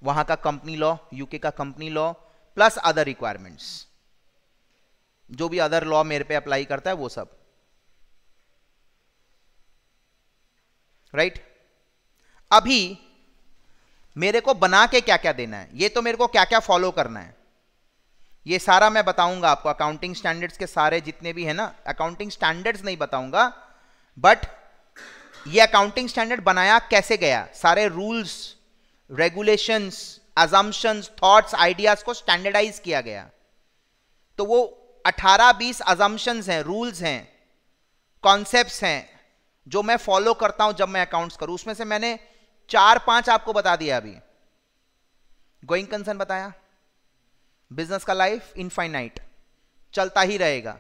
वहाँ का कंपनी लॉ यूके का company law plus other requirements जो भी अदर लॉ मेरे पे अप्लाई करता है वो सब राइट right? अभी मेरे को बना के क्या क्या देना है ये तो मेरे को क्या क्या फॉलो करना है ये सारा मैं बताऊंगा आपको अकाउंटिंग स्टैंडर्ड्स के सारे जितने भी है ना अकाउंटिंग स्टैंडर्ड्स नहीं बताऊंगा बट ये अकाउंटिंग स्टैंडर्ड बनाया कैसे गया सारे rules regulations assumptions thoughts ideas को स्टैंडर्डाइज किया गया तो वो 18-20 अजम्पन्स हैं रूल्स हैं कॉन्सेप्ट्स हैं जो मैं फॉलो करता हूं जब मैं अकाउंट्स करूं उसमें से मैंने चार पांच आपको बता दिया अभी गोइंग कंसर्न बताया बिजनेस का लाइफ इनफाइनाइट चलता ही रहेगा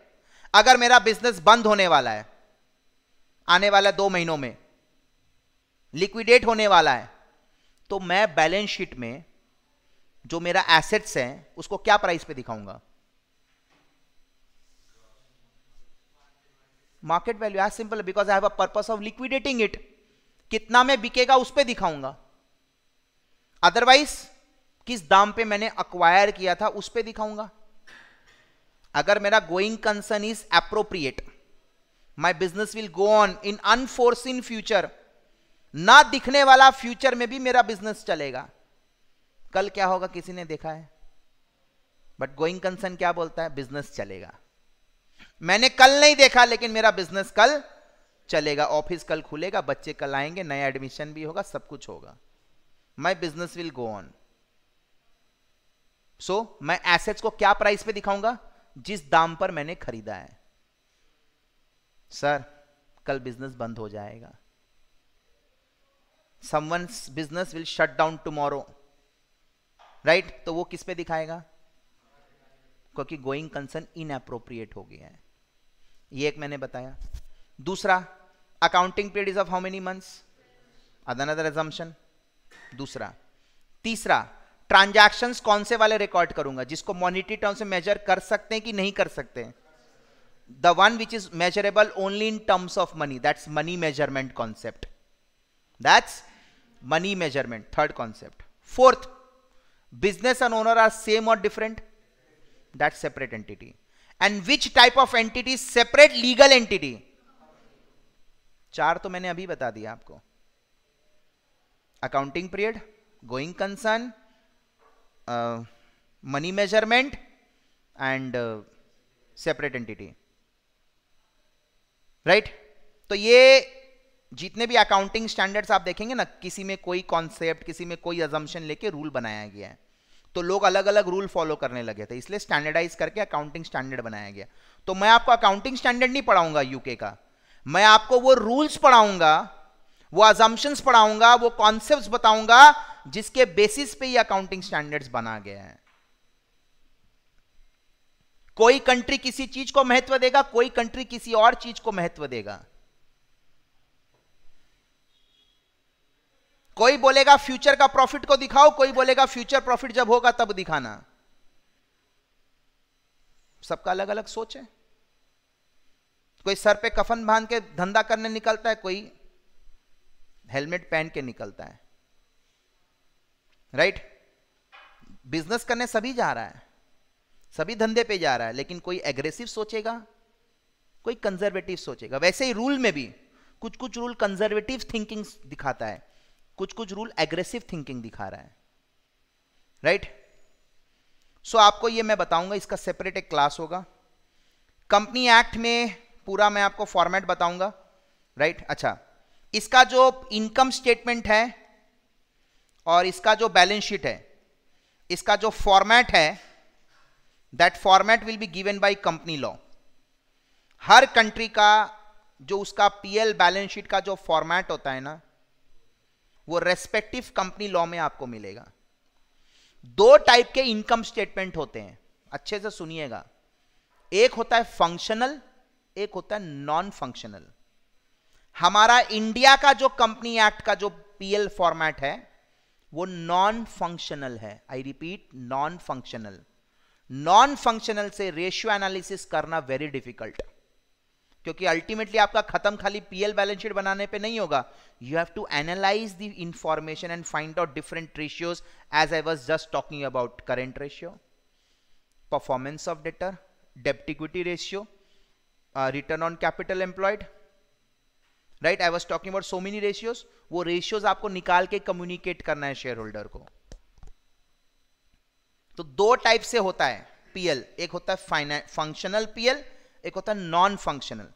अगर मेरा बिजनेस बंद होने वाला है आने वाला दो महीनों में लिक्विडेट होने वाला है तो मैं बैलेंस शीट में जो मेरा एसेट्स है उसको क्या प्राइस पे दिखाऊंगा market value as simple because I have a purpose of liquidating it कितना में बिकेगा उस पर दिखाऊंगा अदरवाइज किस दाम पे मैंने अक्वायर किया था उस पर दिखाऊंगा अगर मेरा going concern is appropriate my business will go on in unforeseen in future ना दिखने वाला फ्यूचर में भी मेरा बिजनेस चलेगा कल क्या होगा किसी ने देखा है बट गोइंग कंसर्न क्या बोलता है बिजनेस चलेगा मैंने कल नहीं देखा लेकिन मेरा बिजनेस कल चलेगा ऑफिस कल खुलेगा बच्चे कल आएंगे नया एडमिशन भी होगा सब कुछ होगा my business will go on so मैं एसेट्स को क्या प्राइस पे दिखाऊंगा जिस दाम पर मैंने खरीदा है सर कल बिजनेस बंद हो जाएगा someone business will shut down tomorrow right तो वो किस पे दिखाएगा क्योंकि गोइंग कंसर्न इनअप्रोप्रिएट हो गया है ये एक मैंने बताया दूसरा accounting period is of how many months other assumption दूसरा तीसरा ट्रांजैक्शंस कौन से वाले रिकॉर्ड करूंगा जिसको मॉनिटरी टर्म से मेजर कर सकते हैं कि नहीं कर सकते the one which is measurable only in terms of money that's money measurement concept that's money measurement third concept fourth business and owner are same और different that separate entity and which type of entity separate legal entity चार तो मैंने अभी बता दिया आपको accounting period going concern money measurement and separate entity right तो ये जितने भी अकाउंटिंग स्टैंडर्ड्स आप देखेंगे ना किसी में कोई कॉन्सेप्ट किसी में कोई अजम्पन लेके रूल बनाया गया है तो लोग अलग अलग रूल फॉलो करने लगे थे इसलिए स्टैंडर्डाइज करके अकाउंटिंग स्टैंडर्ड बनाया गया तो मैं आपको अकाउंटिंग स्टैंडर्ड नहीं पढ़ाऊंगा यूके का मैं आपको वो रूल्स पढ़ाऊंगा वो अजम्पन्स पढ़ाऊंगा वो कॉन्सेप्ट बताऊंगा जिसके बेसिस पे ये अकाउंटिंग स्टैंडर्ड्स बना गया है कोई कंट्री किसी चीज को महत्व देगा कोई कंट्री किसी और चीज को महत्व देगा कोई बोलेगा फ्यूचर का प्रॉफिट को दिखाओ कोई बोलेगा फ्यूचर प्रॉफिट जब होगा तब दिखाना सबका अलग अलग सोच है कोई सर पे कफन बांध के धंधा करने निकलता है कोई हेलमेट पहन के निकलता है राइट बिजनेस करने सभी जा रहा है सभी धंधे पे जा रहा है लेकिन कोई एग्रेसिव सोचेगा कोई कंजर्वेटिव सोचेगा वैसे ही रूल में भी कुछ कुछ रूल कंजर्वेटिव थिंकिंग दिखाता है कुछ कुछ रूल एग्रेसिव थिंकिंग दिखा रहा है राइट right? सो so, आपको ये मैं बताऊंगा इसका सेपरेट एक क्लास होगा कंपनी एक्ट में पूरा मैं आपको फॉर्मेट बताऊंगा राइट right? अच्छा इसका जो इनकम स्टेटमेंट है और इसका जो बैलेंस शीट है इसका जो फॉर्मेट है that format will be given by company law हर कंट्री का जो उसका पीएल बैलेंस शीट का जो फॉर्मेट होता है ना वो रेस्पेक्टिव कंपनी लॉ में आपको मिलेगा दो टाइप के इनकम स्टेटमेंट होते हैं अच्छे से सुनिएगा एक होता है फंक्शनल एक होता है नॉन फंक्शनल हमारा इंडिया का जो कंपनी एक्ट का जो पीएल फॉर्मेट है वो नॉन फंक्शनल है I repeat non functional non functional से रेशियो एनालिसिस करना वेरी डिफिकल्ट क्योंकि अल्टीमेटली आपका खत्म खाली पीएल बैलेंस शीट बनाने पे नहीं होगा you have to analyse the information and find out different ratios as I was just talking about current ratio performance of debtor debt equity ratio return on capital employed right I was talking about so many ratios वो ratios आपको निकाल के communicate करना है share holder को तो दो type से होता है पीएल एक होता है फंक्शनल पीएल एक होता है नॉन फंक्शनल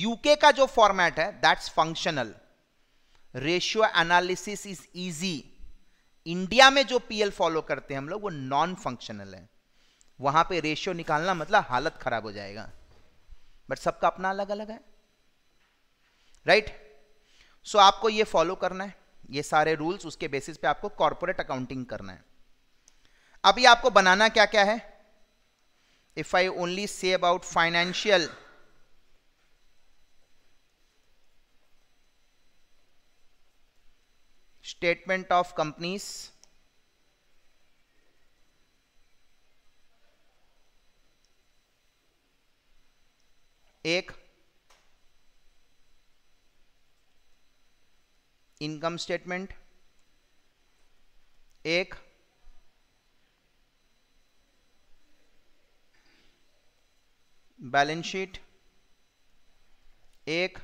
यूके का जो फॉर्मेट है that's functional ratio analysis is easy India में जो पीएल फॉलो करते हैं हम लोग वो नॉन फंक्शनल है वहां पे रेशियो निकालना मतलब हालत खराब हो जाएगा बट सबका अपना अलग अलग है राइट right? सो so, आपको ये फॉलो करना है ये सारे रूल्स उसके बेसिस पे आपको कॉर्पोरेट अकाउंटिंग करना है अभी आपको बनाना क्या क्या है if I only say about financial statement of companies एक इनकम स्टेटमेंट एक बैलेंस शीट एक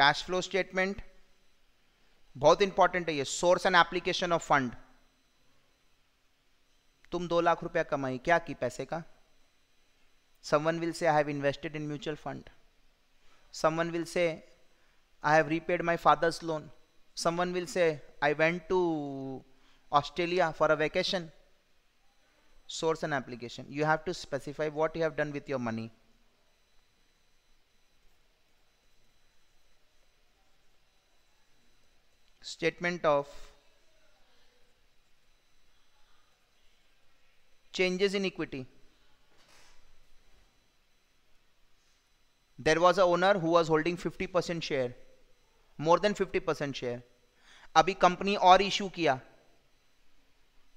कैश फ्लो स्टेटमेंट बहुत इंपॉर्टेंट है ये source and application of fund तुम दो लाख रुपया कमाई क्या की पैसे का someone will say I have invested in mutual fund someone will say I have repaid my father's loan someone will say I went to Australia for a vacation source and application you have to specify what you have done with your money statement of changes in equity. There was a owner who was holding 50% share, more than 50% share. अभी company और issue किया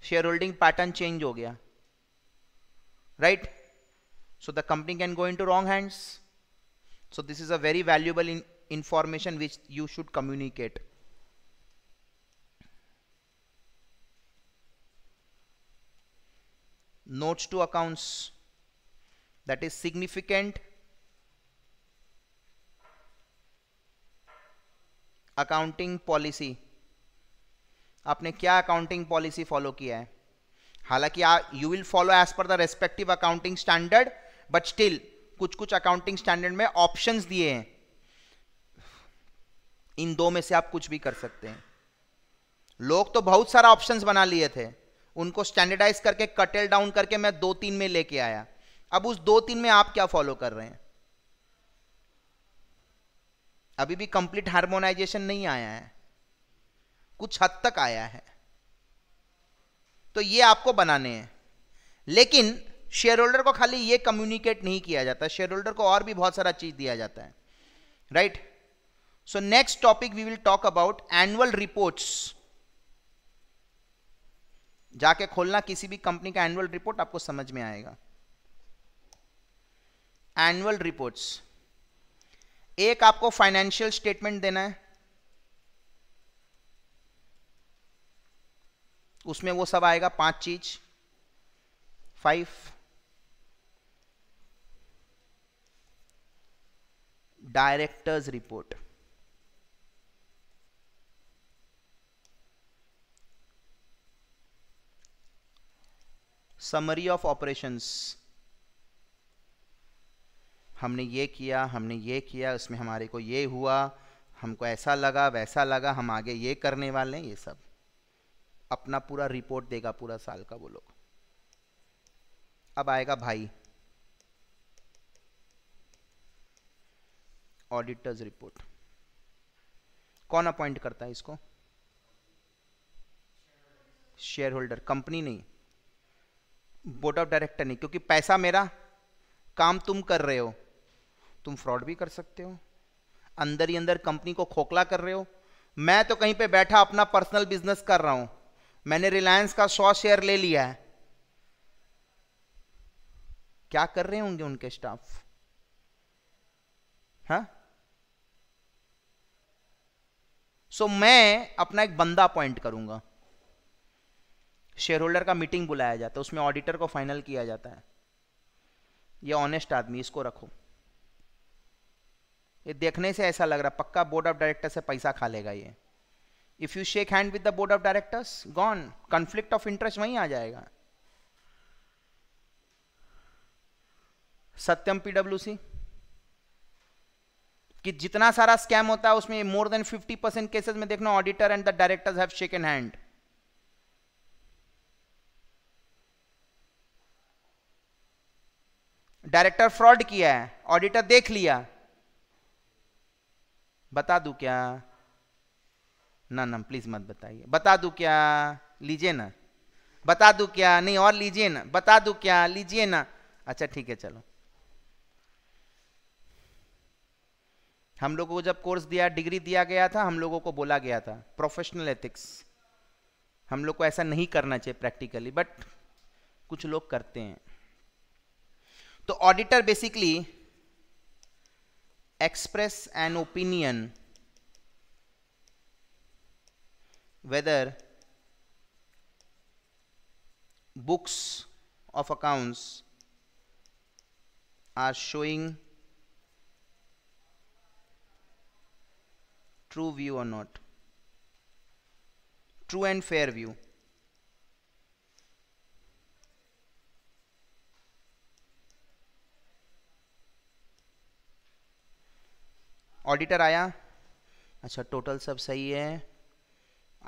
Shareholding pattern change change हो गया so the company can go into wrong hands so this is a very valuable in information which you should communicate notes to accounts that is significant accounting policy आपने क्या accounting policy follow किया है हालांकि you will follow as per the respective accounting standard but still कुछ कुछ accounting standard में option दिए हैं इन दो में से आप कुछ भी कर सकते हैं लोग तो बहुत सारा ऑप्शन बना लिए थे उनको स्टैंडर्डाइज करके कटेल डाउन करके मैं दो तीन में लेके आया अब उस दो तीन में आप क्या फॉलो कर रहे हैं अभी भी कंप्लीट हार्मोनाइजेशन नहीं आया है कुछ हद तक आया है तो ये आपको बनाने हैं लेकिन शेयर होल्डर को खाली ये कम्युनिकेट नहीं किया जाता शेयर होल्डर को और भी बहुत सारा चीज दिया जाता है right so next topic we will talk about annual reports जाके खोलना किसी भी कंपनी का एनुअल रिपोर्ट आपको समझ में आएगा एनुअल रिपोर्ट्स एक आपको फाइनेंशियल स्टेटमेंट देना है उसमें वो सब आएगा पांच चीज five directors report summary of operations हमने ये किया हमने ये किया उसमें हमारे को ये हुआ हमको ऐसा लगा वैसा लगा हम आगे ये करने वाले हैं ये सब अपना पूरा रिपोर्ट देगा पूरा साल का वो लोग अब आएगा भाई ऑडिटर्स रिपोर्ट कौन अपॉइंट करता है इसको शेयर होल्डर कंपनी नहीं बोर्ड ऑफ डायरेक्टर नहीं क्योंकि पैसा मेरा काम तुम कर रहे हो तुम फ्रॉड भी कर सकते हो अंदर ही अंदर कंपनी को खोखला कर रहे हो मैं तो कहीं पे बैठा अपना पर्सनल बिजनेस कर रहा हूं मैंने रिलायंस का सौ शेयर ले लिया है क्या कर रहे होंगे उनके स्टाफ हा सो so, मैं अपना एक बंदा अपॉइंट करूंगा शेयर होल्डर का मीटिंग बुलाया जाता है उसमें ऑडिटर को फाइनल किया जाता है ये ऑनेस्ट आदमी इसको रखो ये देखने से ऐसा लग रहा पक्का बोर्ड ऑफ डायरेक्टर से पैसा खा लेगा ये if you shake hand with the board of directors gone conflict of interest वहीं आ जाएगा सत्यम पीडब्ल्यूसी कि जितना सारा स्कैम होता है उसमें मोर देन 50 परसेंट केसेस में देखना auditor and the directors have shaken hand director fraud किया है ऑडिटर देख लिया बता दू क्या ना ना प्लीज मत बताइए बता दू क्या लीजिए ना बता दू क्या नहीं और लीजिए ना बता दू क्या लीजिए ना अच्छा ठीक है चलो हम लोगों को जब कोर्स दिया डिग्री दिया गया था हम लोगों को बोला गया था प्रोफेशनल एथिक्स हम लोग को ऐसा नहीं करना चाहिए प्रैक्टिकली बट कुछ लोग करते हैं तो auditor basically express an opinion whether books of accounts are showing true view or not true and fair view auditor आया अच्छा टोटल सब सही है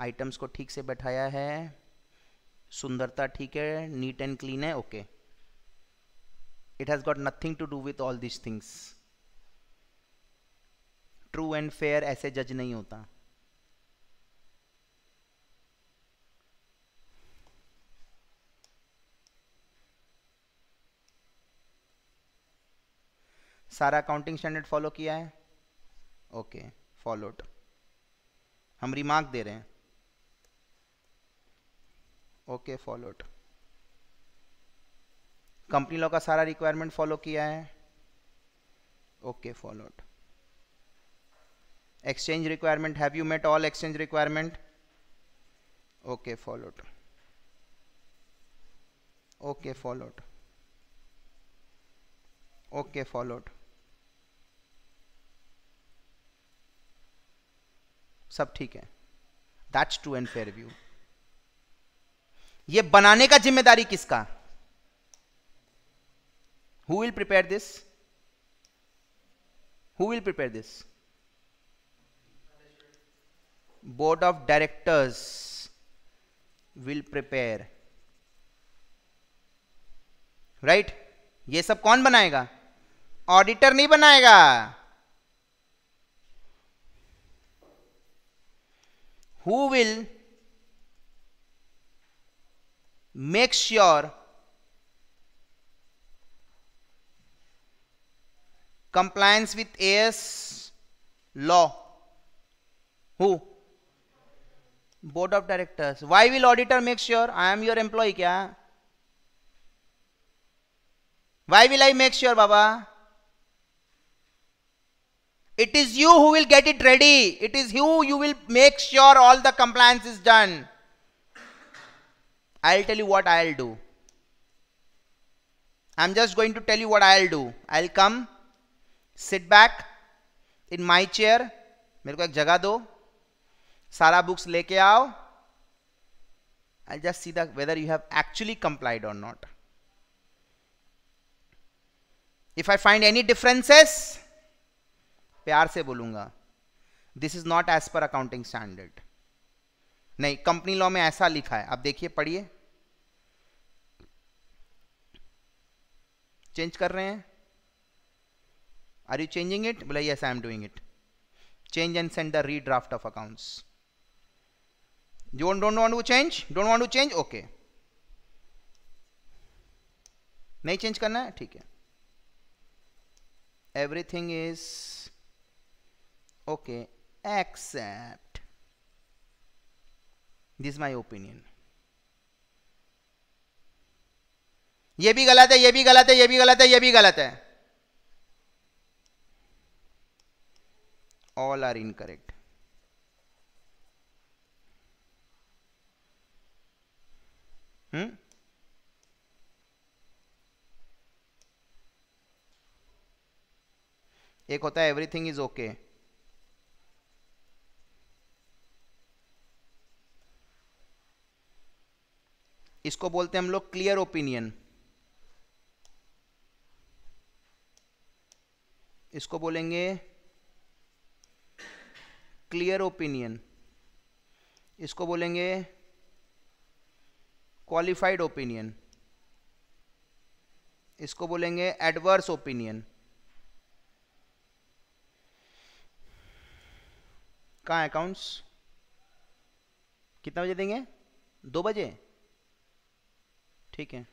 आइटम्स को ठीक से बैठाया है सुंदरता ठीक है नीट एंड क्लीन है okay it has got nothing to do with all this things true and fair ऐसे जज नहीं होता सारा अकाउंटिंग स्टैंडर्ड फॉलो किया है ओके फॉलोड हम रिमार्क दे रहे हैं ओके फॉलोड कंपनी लॉ का सारा रिक्वायरमेंट फॉलो किया है okay followed exchange requirement have you met all exchange requirement okay followed okay followed okay followed सब ठीक है that's true and fair view ये बनाने का जिम्मेदारी किसका who will prepare this who will prepare this board of directors will prepare right ये सब कौन बनाएगा ऑडिटर नहीं बनाएगा who will make sure compliance with AS law who board of directors why will auditor make sure I am your employee kya why will I make sure baba It is you who will get it ready. It is you, you will make sure all the compliance is done. I'll tell you what I'll do. I'm just going to tell you what I'll do. I'll come, sit back in my chair. मेरे को एक जगह दो सारा books लेके आओ I'll just see the whether you have actually complied or not. If I find any differences, प्यार से बोलूँगा this is not as per accounting standard नहीं कंपनी लॉ में ऐसा लिखा है आप देखिए पढ़िए चेंज कर रहे हैं आर यू चेंजिंग इट बोला yes I am doing it change and send the redraft of accounts don't don't want to change? Don't want to change? नहीं चेंज करना है ठीक है everything is okay accept this is my opinion ये भी गलत है ये भी गलत है ये भी गलत है ये भी गलत है ऑल आर इनकरेक्ट हम्म एक होता है एवरीथिंग इज ओके okay. इसको बोलते हैं हम लोग क्लियर ओपिनियन इसको बोलेंगे क्लियर ओपिनियन इसको बोलेंगे क्वालिफाइड ओपिनियन इसको बोलेंगे एडवर्स ओपिनियन कहाँ अकाउंट्स कितना बजे देंगे दो बजे ठीक है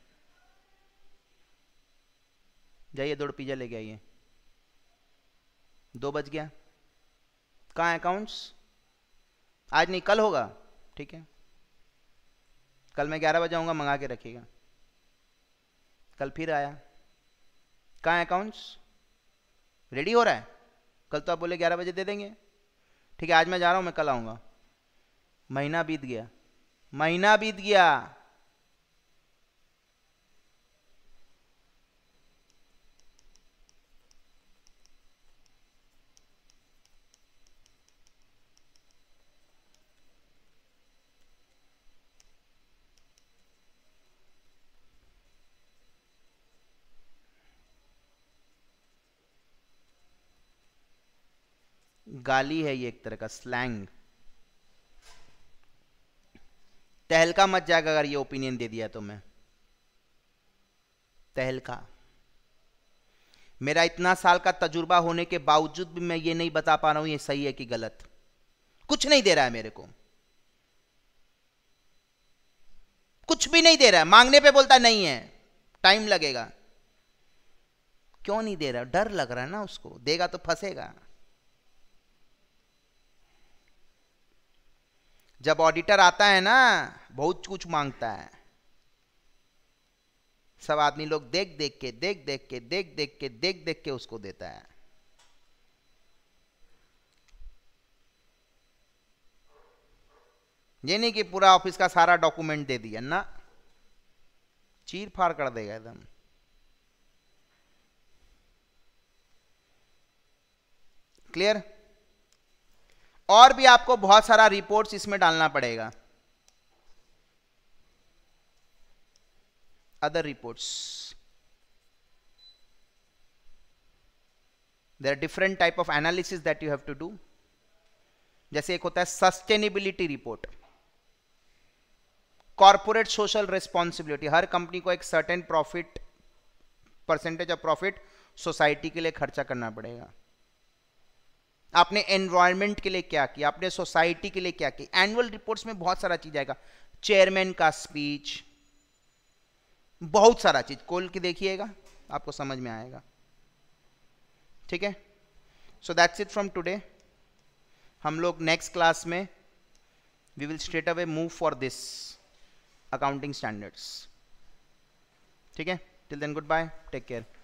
जाइए दौड़ पिज्ज़ा लेके आइए दो बज गया कहाँ अकाउंट्स आज नहीं कल होगा ठीक है कल मैं ग्यारह बजे आऊँगा मंगा के रखिएगा कल फिर आया कहाँ अकाउंट्स रेडी हो रहा है कल तो आप बोले ग्यारह बजे दे देंगे ठीक है आज मैं जा रहा हूँ मैं कल आऊँगा महीना बीत गया महीना बीत गया गाली है ये एक तरह का स्लैंग तहलका मच जाएगा अगर ये ओपिनियन दे दिया तो मैं तहलका मेरा इतना साल का तजुर्बा होने के बावजूद भी मैं ये नहीं बता पा रहा हूं ये सही है कि गलत कुछ नहीं दे रहा है मेरे को कुछ भी नहीं दे रहा है मांगने पे बोलता नहीं है टाइम लगेगा क्यों नहीं दे रहा डर लग रहा है ना उसको देगा तो फंसेगा जब ऑडिटर आता है ना बहुत कुछ मांगता है सब आदमी लोग देख देख के देख देख के देख देख के देख देख के उसको देता है ये नहीं कि पूरा ऑफिस का सारा डॉक्यूमेंट दे दिया ना चीर फाड़ कर देगा एकदम क्लियर और भी आपको बहुत सारा रिपोर्ट्स इसमें डालना पड़ेगा other reports there different type of analysis that you have to do जैसे एक होता है sustainability report corporate social responsibility हर कंपनी को एक certain profit percentage of profit society के लिए खर्चा करना पड़ेगा आपने एनवायरमेंट के लिए क्या किया आपने सोसाइटी के लिए क्या किया एनुअल रिपोर्ट्स में बहुत सारा चीज आएगा चेयरमैन का स्पीच बहुत सारा चीज कोल के देखिएगा आपको समझ में आएगा ठीक है so that's it from today हम लोग नेक्स्ट क्लास में we will straight away move for this accounting standards ठीक है till then goodbye take care